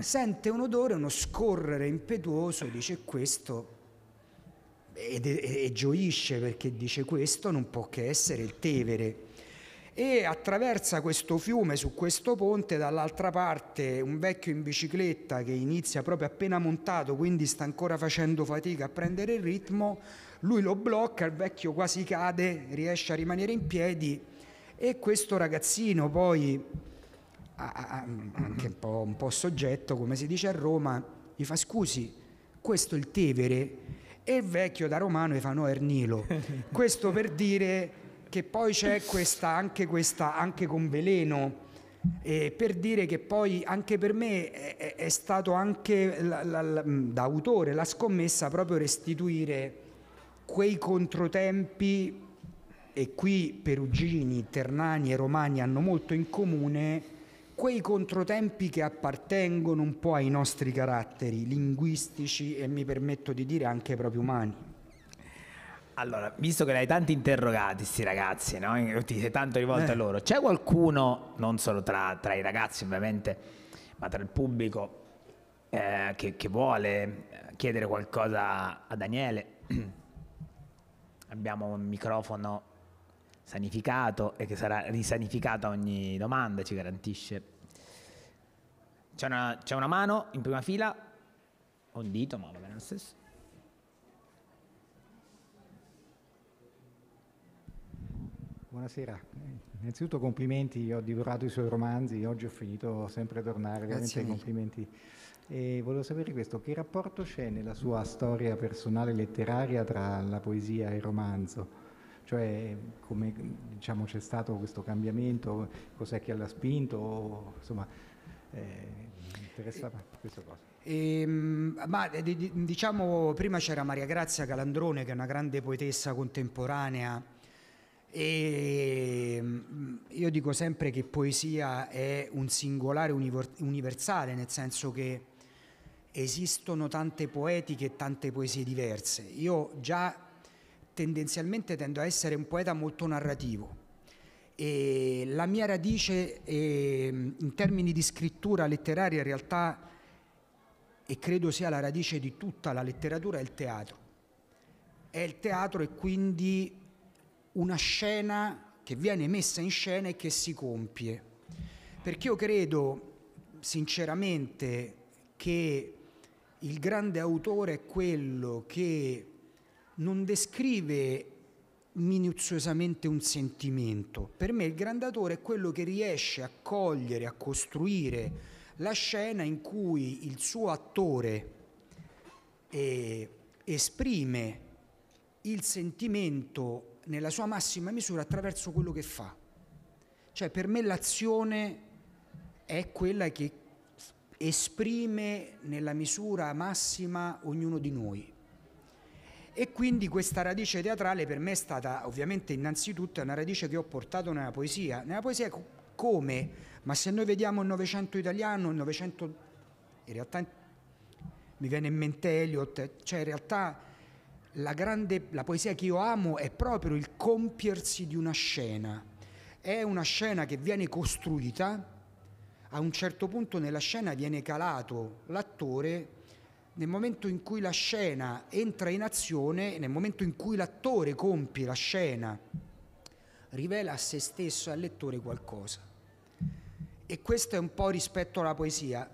Sente un odore, uno scorrere impetuoso, dice questo ed, e, e gioisce perché dice questo non può che essere il Tevere e attraversa questo fiume su questo ponte dall'altra parte un vecchio in bicicletta che inizia proprio appena montato quindi sta ancora facendo fatica a prendere il ritmo lui lo blocca il vecchio quasi cade riesce a rimanere in piedi e questo ragazzino poi anche un po', un po' soggetto, come si dice a Roma, gli fa scusi, questo è il Tevere e il vecchio da romano gli fa no, è Nilo. [LAUGHS] questo per dire che poi c'è questa, anche questa, anche con veleno. E per dire che poi anche per me è, è stato anche la, la, la, da autore la scommessa proprio restituire quei controtempi e qui Perugini, Ternani e Romani hanno molto in comune quei controtempi che appartengono un po' ai nostri caratteri linguistici e mi permetto di dire anche proprio umani. Allora, visto che hai tanti interrogati, sti ragazzi, no? ti sei tanto rivolto eh. a loro, c'è qualcuno, non solo tra, tra, i ragazzi ovviamente, ma tra il pubblico eh, che, che vuole eh, chiedere qualcosa a Daniele? [CLEARS THROAT] Abbiamo un microfono sanificato e che sarà risanificata ogni domanda, ci garantisce. C'è una, c'è una mano in prima fila, o un dito, ma va bene lo stesso. Buonasera, innanzitutto complimenti, ho divorato i suoi romanzi, oggi ho finito sempre a tornare, veramente complimenti. E volevo sapere questo, che rapporto c'è nella sua storia personale letteraria tra la poesia e il romanzo? Cioè, come diciamo, c'è stato questo cambiamento, cos'è che l'ha spinto, insomma, eh, mi interessa questa cosa. E, ehm, ma eh, diciamo, prima c'era Maria Grazia Calandrone, che è una grande poetessa contemporanea, e mm, io dico sempre che poesia è un singolare universale, nel senso che esistono tante poetiche e tante poesie diverse. Io già tendenzialmente tendo a essere un poeta molto narrativo. E la mia radice eh, in termini di scrittura letteraria in realtà, e credo sia la radice di tutta la letteratura, è il teatro. È il teatro e quindi una scena che viene messa in scena e che si compie. Perché io credo sinceramente che il grande autore è quello che non descrive minuziosamente un sentimento. Per me il grandatore è quello che riesce a cogliere, a costruire la scena in cui il suo attore eh, esprime il sentimento nella sua massima misura attraverso quello che fa. Cioè per me l'azione è quella che esprime nella misura massima ognuno di noi. E quindi questa radice teatrale per me è stata ovviamente innanzitutto una radice che ho portato nella poesia. Nella poesia come? Ma se noi vediamo il Novecento italiano, il Novecento... In realtà mi viene in mente Eliot, cioè in realtà la, grande, la poesia che io amo è proprio il compiersi di una scena. È una scena che viene costruita, a un certo punto nella scena viene calato l'attore nel momento in cui la scena entra in azione, nel momento in cui l'attore compie la scena, rivela a se stesso e al lettore qualcosa. E questo è un po' rispetto alla poesia.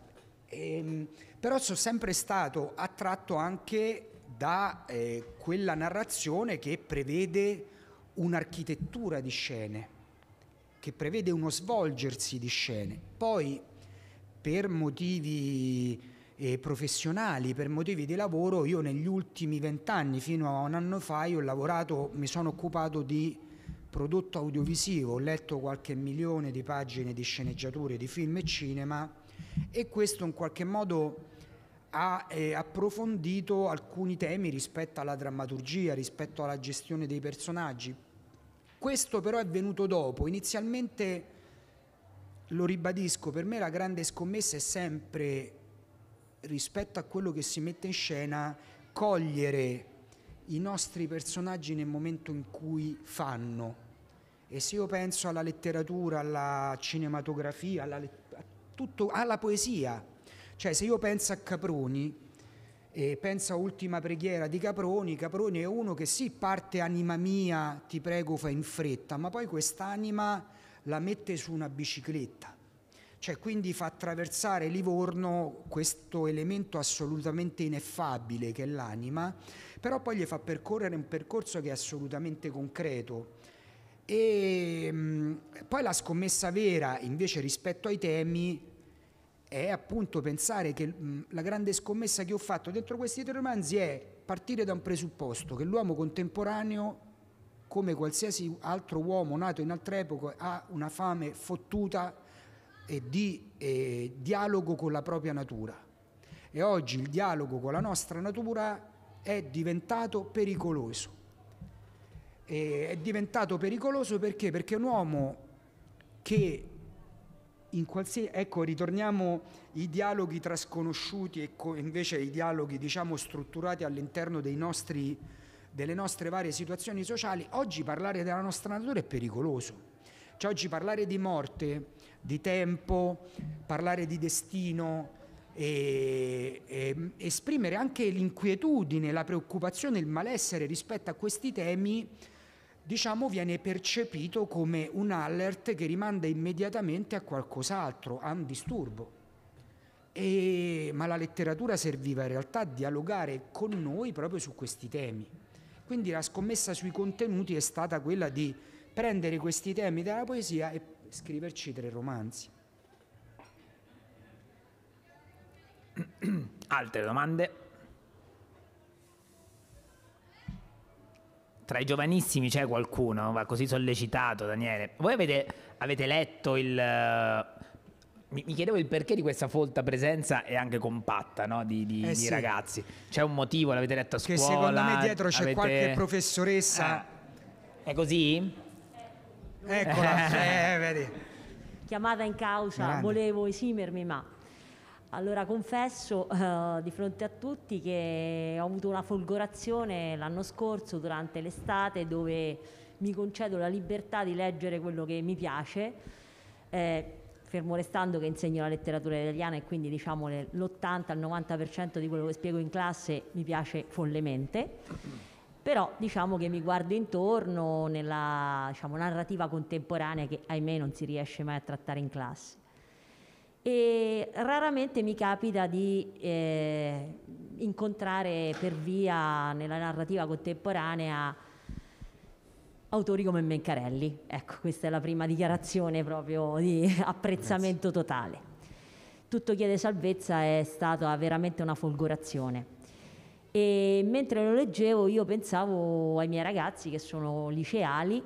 E, ehm, però sono sempre stato attratto anche da eh, quella narrazione che prevede un'architettura di scene, che prevede uno svolgersi di scene. Poi, per motivi eh, professionali, per motivi di lavoro, io negli ultimi vent'anni, fino a un anno fa, io ho lavorato, mi sono occupato di prodotto audiovisivo, ho letto qualche milione di pagine di sceneggiature di film e cinema e questo in qualche modo ha eh, approfondito alcuni temi rispetto alla drammaturgia, rispetto alla gestione dei personaggi. Questo però è venuto dopo, inizialmente lo ribadisco, per me la grande scommessa è sempre rispetto a quello che si mette in scena, cogliere i nostri personaggi nel momento in cui fanno. E se io penso alla letteratura, alla cinematografia, alla, tutto, alla poesia, cioè se io penso a Caproni, e penso a Ultima preghiera di Caproni, Caproni è uno che sì, parte anima mia, ti prego fa in fretta, ma poi quest'anima la mette su una bicicletta cioè, quindi fa attraversare Livorno questo elemento assolutamente ineffabile che è l'anima, però poi gli fa percorrere un percorso che è assolutamente concreto. E mh, mm, poi la scommessa vera, invece, rispetto ai temi, è appunto pensare che mh, mm, la grande scommessa che ho fatto dentro questi tre romanzi è partire da un presupposto che l'uomo contemporaneo come qualsiasi altro uomo nato in altre epoche ha una fame fottuta e di eh, dialogo con la propria natura. E oggi il dialogo con la nostra natura è diventato pericoloso. E è diventato pericoloso perché? Perché un uomo che in qualsiasi... Ecco, ritorniamo ai dialoghi tra sconosciuti e co... invece ai dialoghi, diciamo, strutturati all'interno dei nostri... delle nostre varie situazioni sociali. Oggi parlare della nostra natura è pericoloso. Cioè oggi parlare di morte di tempo, parlare di destino e, e esprimere anche l'inquietudine, la preoccupazione, il malessere rispetto a questi temi, diciamo viene percepito come un alert che rimanda immediatamente a qualcos'altro, a un disturbo. E, ma la letteratura serviva in realtà a dialogare con noi proprio su questi temi. Quindi la scommessa sui contenuti è stata quella di prendere questi temi della poesia e scriverci tre romanzi. [CLEARS THROAT] Altre domande? Tra i giovanissimi c'è qualcuno, va così sollecitato Daniele. Voi avete, avete letto il... Eh, mi, mi, chiedevo il perché di questa folta presenza e anche compatta no? di, di, eh di ragazzi. C'è un motivo, l'avete letto a scuola? Che secondo me dietro c'è avete... qualche professoressa. Ah, è così? Eccola, eh. eh, vedi. Chiamata in causa, Grande. volevo esimermi, ma allora confesso uh, di fronte a tutti che ho avuto una folgorazione l'anno scorso durante l'estate dove mi concedo la libertà di leggere quello che mi piace, eh, fermo restando che insegno la letteratura italiana e quindi diciamo l'80-90% di quello che spiego in classe mi piace follemente però diciamo che mi guardo intorno nella diciamo, narrativa contemporanea che ahimè non si riesce mai a trattare in classe. E raramente mi capita di eh, incontrare per via nella narrativa contemporanea autori come Mencarelli. Ecco, questa è la prima dichiarazione proprio di apprezzamento totale. Tutto chiede salvezza è stata veramente una folgorazione e mentre lo leggevo io pensavo ai miei ragazzi che sono liceali,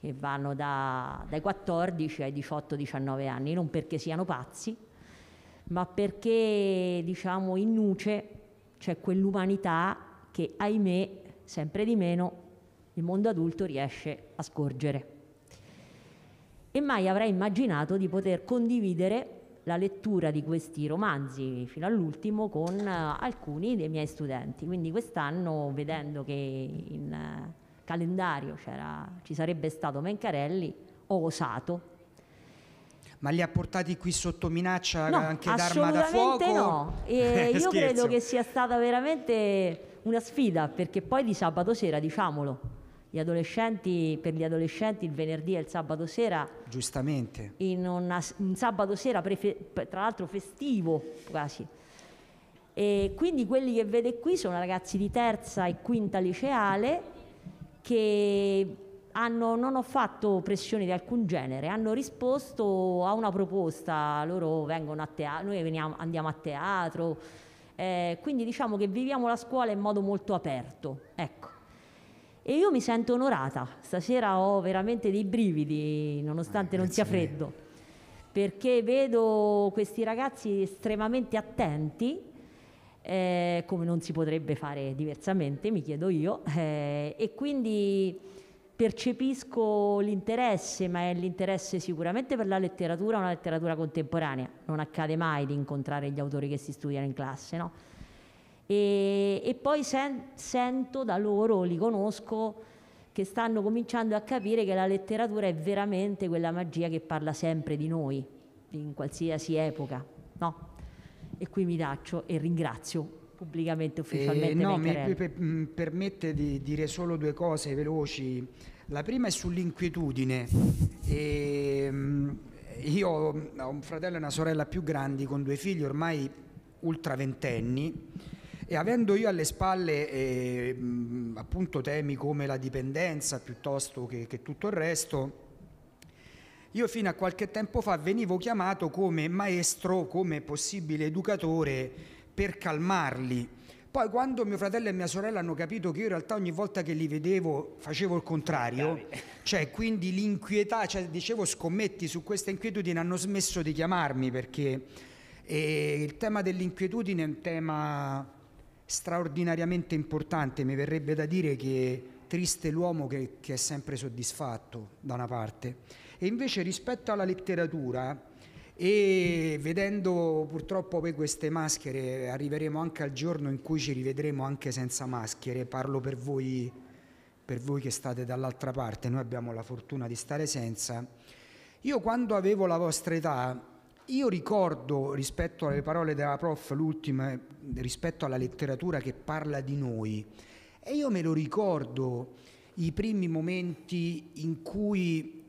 che vanno da, dai 14 ai 18-19 anni, non perché siano pazzi, ma perché diciamo in nuce c'è quell'umanità che ahimè sempre di meno il mondo adulto riesce a scorgere. E mai avrei immaginato di poter condividere la lettura di questi romanzi fino all'ultimo con eh, alcuni dei miei studenti. Quindi quest'anno, vedendo che in eh, calendario c'era, ci sarebbe stato Mencarelli, ho osato ma li ha portati qui sotto minaccia no, anche d'arma da fuoco? Assolutamente No, [LAUGHS] e io credo che sia stata veramente una sfida, perché poi di sabato sera, diciamolo, gli adolescenti, per gli adolescenti il venerdì e il sabato sera. Giustamente. In una, un sabato sera, prefe, tra l'altro festivo quasi. E quindi quelli che vede qui sono ragazzi di terza e quinta liceale che hanno, non ho fatto pressioni di alcun genere, hanno risposto a una proposta, loro vengono a teatro, noi veniamo, andiamo a teatro, eh, quindi diciamo che viviamo la scuola in modo molto aperto. Ecco. E io mi sento onorata, stasera ho veramente dei brividi, nonostante ah, non sia freddo, perché vedo questi ragazzi estremamente attenti, eh, come non si potrebbe fare diversamente, mi chiedo io, eh, e quindi percepisco l'interesse, ma è l'interesse sicuramente per la letteratura, una letteratura contemporanea. Non accade mai di incontrare gli autori che si studiano in classe, no? E, e poi sen, sento da loro, li conosco, che stanno cominciando a capire che la letteratura è veramente quella magia che parla sempre di noi, in qualsiasi epoca. No? E qui mi taccio e ringrazio pubblicamente, ufficialmente. Eh, no, mi per, per, mm, permette di dire solo due cose veloci. La prima è sull'inquietudine. E, ehm, io ho un fratello e una sorella più grandi con due figli ormai ultra ventenni. E avendo io alle spalle eh, appunto temi come la dipendenza piuttosto che, che tutto il resto, io fino a qualche tempo fa venivo chiamato come maestro, come possibile educatore per calmarli. Poi quando mio fratello e mia sorella hanno capito che io in realtà ogni volta che li vedevo facevo il contrario, [LAUGHS] cioè quindi l'inquietà, cioè dicevo scommetti su questa inquietudine, hanno smesso di chiamarmi perché eh, il tema dell'inquietudine è un tema straordinariamente importante, mi verrebbe da dire che triste l'uomo che, che, è sempre soddisfatto da una parte. E invece rispetto alla letteratura, e vedendo purtroppo poi queste maschere, arriveremo anche al giorno in cui ci rivedremo anche senza maschere, parlo per voi, per voi che state dall'altra parte, noi abbiamo la fortuna di stare senza. Io quando avevo la vostra età io ricordo rispetto alle parole della prof, l'ultima, rispetto alla letteratura che parla di noi, e io me lo ricordo i primi momenti in cui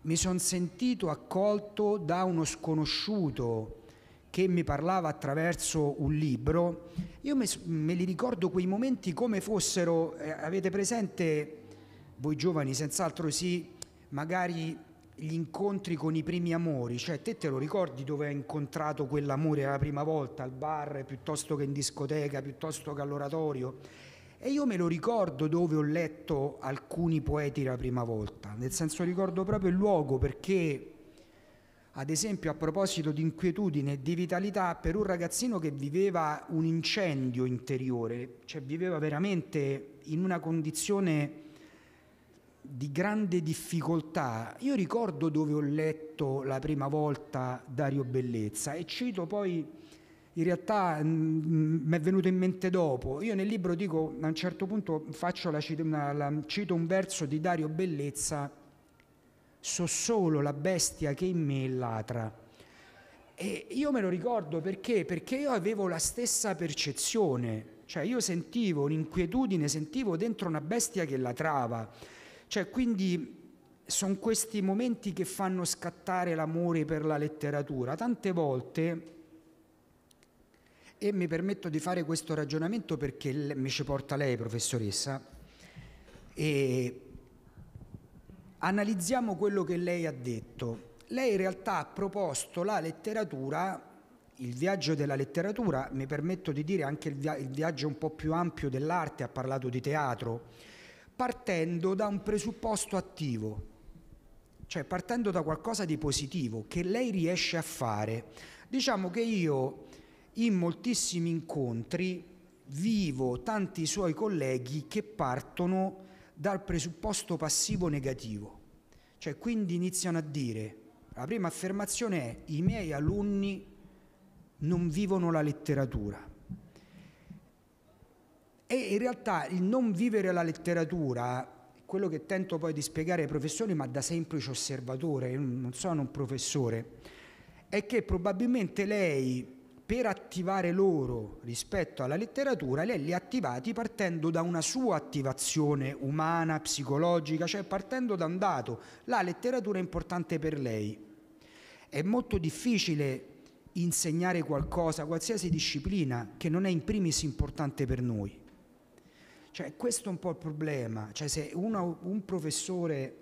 mi sono sentito accolto da uno sconosciuto che mi parlava attraverso un libro, io me, me li ricordo quei momenti come fossero, eh, avete presente voi giovani senz'altro sì, magari gli incontri con i primi amori, cioè te te lo ricordi dove hai incontrato quell'amore la prima volta, al bar, piuttosto che in discoteca, piuttosto che all'oratorio? E io me lo ricordo dove ho letto alcuni poeti la prima volta, nel senso ricordo proprio il luogo perché, ad esempio, a proposito di inquietudine e di vitalità, per un ragazzino che viveva un incendio interiore, cioè viveva veramente in una condizione di grande difficoltà. Io ricordo dove ho letto la prima volta Dario Bellezza e cito poi, in realtà mi mm, mm, è venuto in mente dopo, io nel libro dico, a un certo punto la, una, la, cito un verso di Dario Bellezza, so solo la bestia che in me latra. E io me lo ricordo perché? Perché io avevo la stessa percezione, cioè io sentivo un'inquietudine, sentivo dentro una bestia che latrava cioè, quindi sono questi momenti che fanno scattare l'amore per la letteratura. Tante volte, e mi permetto di fare questo ragionamento perché mi ci porta lei, professoressa, e analizziamo quello che lei ha detto. Lei in realtà ha proposto la letteratura, il viaggio della letteratura, mi permetto di dire anche il, il viaggio un po' più ampio dell'arte, ha parlato di teatro partendo da un presupposto attivo, cioè partendo da qualcosa di positivo che lei riesce a fare. Diciamo che io in moltissimi incontri vivo tanti suoi colleghi che partono dal presupposto passivo negativo, cioè quindi iniziano a dire, la prima affermazione è i miei alunni non vivono la letteratura. E in realtà il non vivere la letteratura, quello che tento poi di spiegare ai professori, ma da semplice osservatore, non sono un professore, è che probabilmente lei, per attivare loro rispetto alla letteratura, lei li ha attivati partendo da una sua attivazione umana, psicologica, cioè partendo da un dato, la letteratura è importante per lei. È molto difficile insegnare qualcosa, qualsiasi disciplina, che non è in primis importante per noi. Cioè, questo è un po' il problema. Cioè, se uno, un professore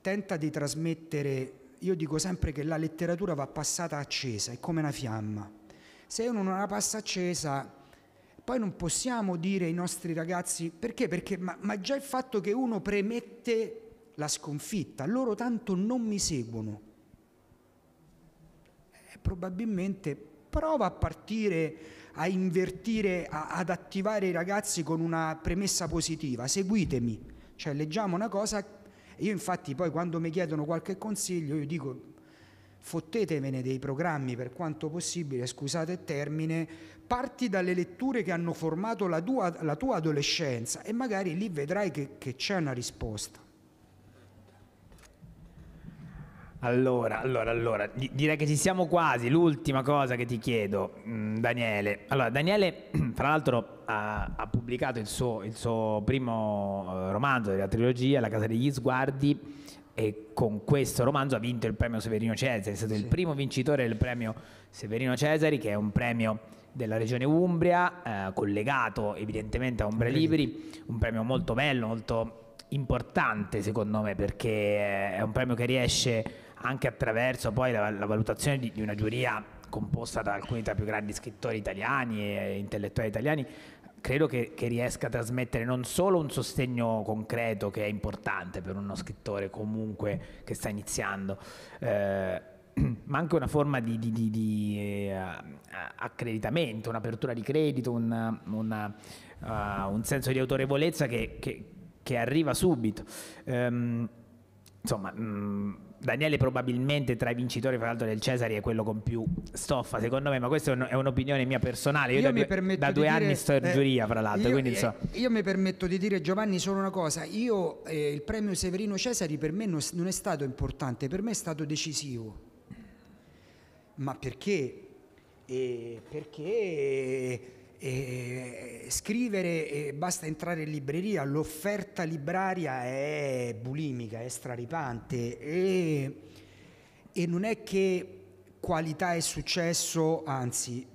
tenta di trasmettere, io dico sempre che la letteratura va passata accesa, è come una fiamma. Se uno non la passa accesa, poi non possiamo dire ai nostri ragazzi perché, perché ma, ma già il fatto che uno premette la sconfitta, loro tanto non mi seguono. Eh, probabilmente prova a partire a invertire, a, ad attivare i ragazzi con una premessa positiva, seguitemi, cioè leggiamo una cosa, io infatti poi quando mi chiedono qualche consiglio io dico fottetevene dei programmi per quanto possibile, scusate il termine, parti dalle letture che hanno formato la tua, la tua adolescenza e magari lì vedrai che, che c'è una risposta. Allora, allora, allora, direi che ci siamo quasi. L'ultima cosa che ti chiedo, mm, Daniele. Allora, Daniele, tra [CLEARS THROAT] l'altro, ha, ha pubblicato il suo, il suo, primo eh, romanzo della trilogia, La casa degli sguardi, e con questo romanzo ha vinto il premio Severino Cesari. È stato sì. il primo vincitore del premio Severino Cesari, che è un premio della regione Umbria, eh, collegato evidentemente a Umbria Libri, un premio molto bello, molto importante secondo me, perché è un premio che riesce anche attraverso poi la, la valutazione di, di una giuria composta da alcuni tra i più grandi scrittori italiani e intellettuali italiani, credo che, che, riesca a trasmettere non solo un sostegno concreto che è importante per uno scrittore comunque che sta iniziando, eh, [CLEARS THROAT] ma anche una forma di, di, di, di eh, accreditamento, un'apertura di credito, un, una, uh, eh, un senso di autorevolezza che, che, che arriva subito. Eh, insomma, mh, Daniele probabilmente tra i vincitori fra l'altro del Cesari è quello con più stoffa secondo me, ma questa è, un'opinione mia personale, io, io da, due, da due dire, anni sto in eh, giuria fra l'altro. Io, eh, so. io, mi permetto di dire Giovanni solo una cosa, io eh, il premio Severino Cesari per me non, non è stato importante, per me è stato decisivo, ma perché? Eh, perché e scrivere e basta entrare in libreria, l'offerta libraria è bulimica, è straripante e, e non è che qualità e successo, anzi,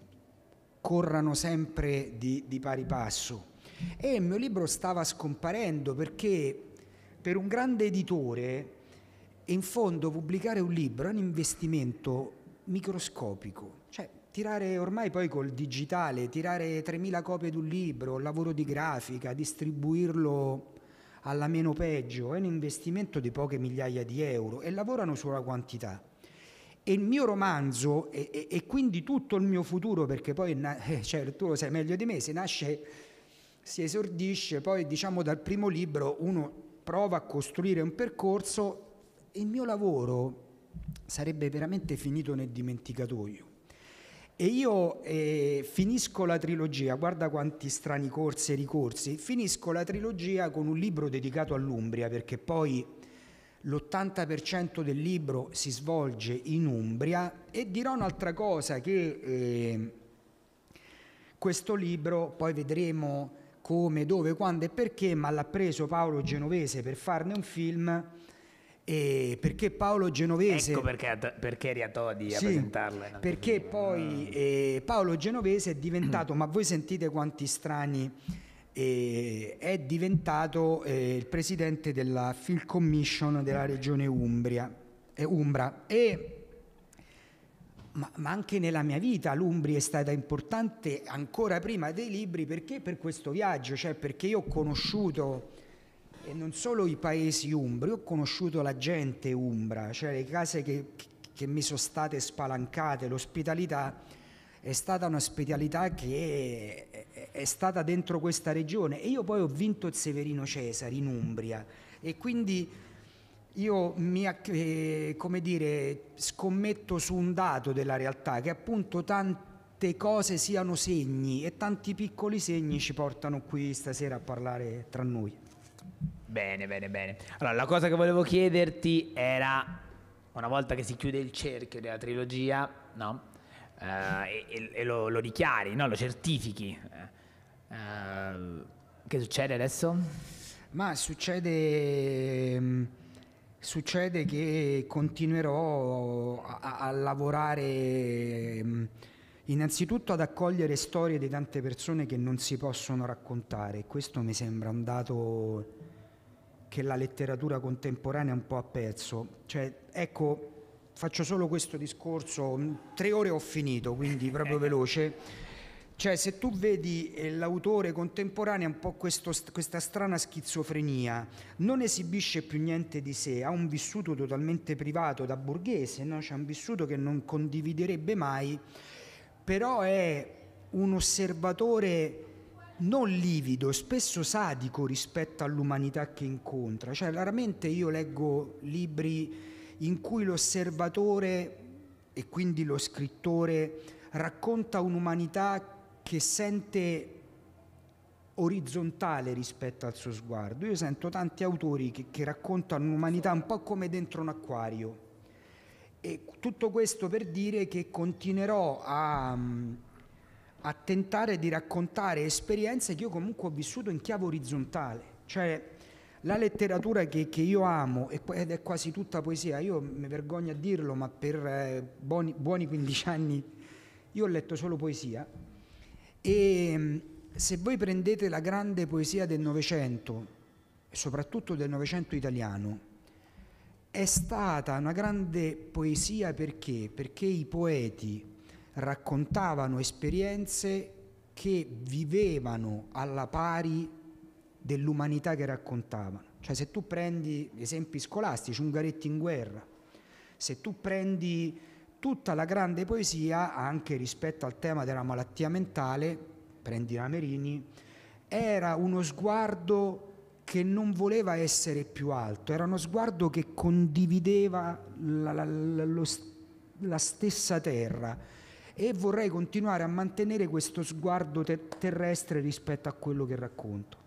corrano sempre di, di pari passo. E il mio libro stava scomparendo perché per un grande editore, in fondo pubblicare un libro è un investimento microscopico tirare ormai poi col digitale, tirare 3.000 copie di un libro, un lavoro di grafica, distribuirlo alla meno peggio, è un investimento di poche migliaia di euro e lavorano sulla quantità. E il mio romanzo e, e, e quindi tutto il mio futuro, perché poi, cioè, tu lo sai meglio di me, se nasce, si esordisce, poi diciamo dal primo libro uno prova a costruire un percorso, il mio lavoro sarebbe veramente finito nel dimenticatoio e io eh, finisco la trilogia, guarda quanti strani corsi e ricorsi, finisco la trilogia con un libro dedicato all'Umbria, perché poi l'80% del libro si svolge in Umbria e dirò un'altra cosa che eh, questo libro poi vedremo come, dove, quando e perché, ma l'ha preso Paolo Genovese per farne un film e perché Paolo Genovese... Ecco perché, perché Todi sì, a presentarla. Perché TV. poi mm. eh, Paolo Genovese è diventato, [CLEARS THROAT] ma voi sentite quanti strani, eh, è diventato eh, il presidente della Film Commission della regione Umbria, eh, Umbra. E ma, ma, anche nella mia vita l'Umbria è stata importante ancora prima dei libri perché per questo viaggio, cioè perché io ho conosciuto e non solo i paesi umbri, ho conosciuto la gente umbra, cioè le case che, che mi sono state spalancate, l'ospitalità è stata un'ospitalità che è, è, stata dentro questa regione e io poi ho vinto il Severino Cesare in Umbria e quindi io mi, eh, come dire, scommetto su un dato della realtà che appunto tante cose siano segni e tanti piccoli segni ci portano qui stasera a parlare tra noi. Bene, bene, bene. Allora, la cosa che volevo chiederti era, una volta che si chiude il cerchio della trilogia, no? Uh, e, e, e lo, lo, dichiari, no? lo certifichi. Uh, che succede adesso? Ma succede, mm, succede che continuerò a, a lavorare mm, innanzitutto ad accogliere storie di tante persone che non si possono raccontare. Questo mi sembra un dato che la letteratura contemporanea un po' ha perso. Cioè, ecco, faccio solo questo discorso, tre ore ho finito, quindi [LAUGHS] proprio veloce. Cioè, se tu vedi eh, l'autore contemporaneo un po' questo, questa strana schizofrenia, non esibisce più niente di sé, ha un vissuto totalmente privato da borghese, no? c'è un vissuto che non condividerebbe mai, però è un osservatore non livido spesso sadico rispetto all'umanità che incontra. Cioè, raramente io leggo libri in cui l'osservatore e quindi lo scrittore racconta un'umanità che sente orizzontale rispetto al suo sguardo. Io sento tanti autori che, che raccontano un'umanità un po' come dentro un acquario. E tutto questo per dire che continuerò a a tentare di raccontare esperienze che io comunque ho vissuto in chiave orizzontale, cioè la letteratura che, che io amo, ed è quasi tutta poesia, io mi vergogno a dirlo, ma per eh, buoni, buoni 15 anni io ho letto solo poesia, e mm, se voi prendete la grande poesia del Novecento, soprattutto del Novecento italiano, è stata una grande poesia perché? Perché i poeti, raccontavano esperienze che vivevano alla pari dell'umanità che raccontavano. Cioè se tu prendi esempi scolastici, Ungaretti in guerra, se tu prendi tutta la grande poesia anche rispetto al tema della malattia mentale, prendi Ramerini, era uno sguardo che non voleva essere più alto, era uno sguardo che condivideva la, la, la, lo, la stessa terra e vorrei continuare a mantenere questo sguardo te- terrestre rispetto a quello che racconto.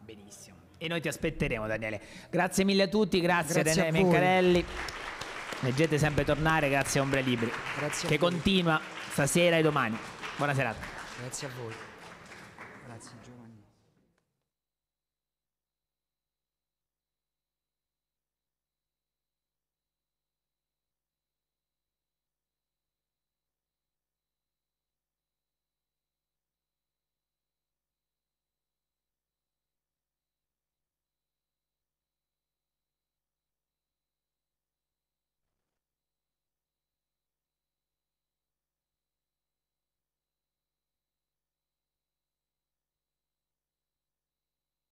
Benissimo. E noi ti aspetteremo Daniele. Grazie mille a tutti, grazie, grazie Daniele Mencarelli. Leggete sempre tornare, grazie a Ombre Libri. Grazie che continua stasera e domani. Buona serata. Grazie a voi.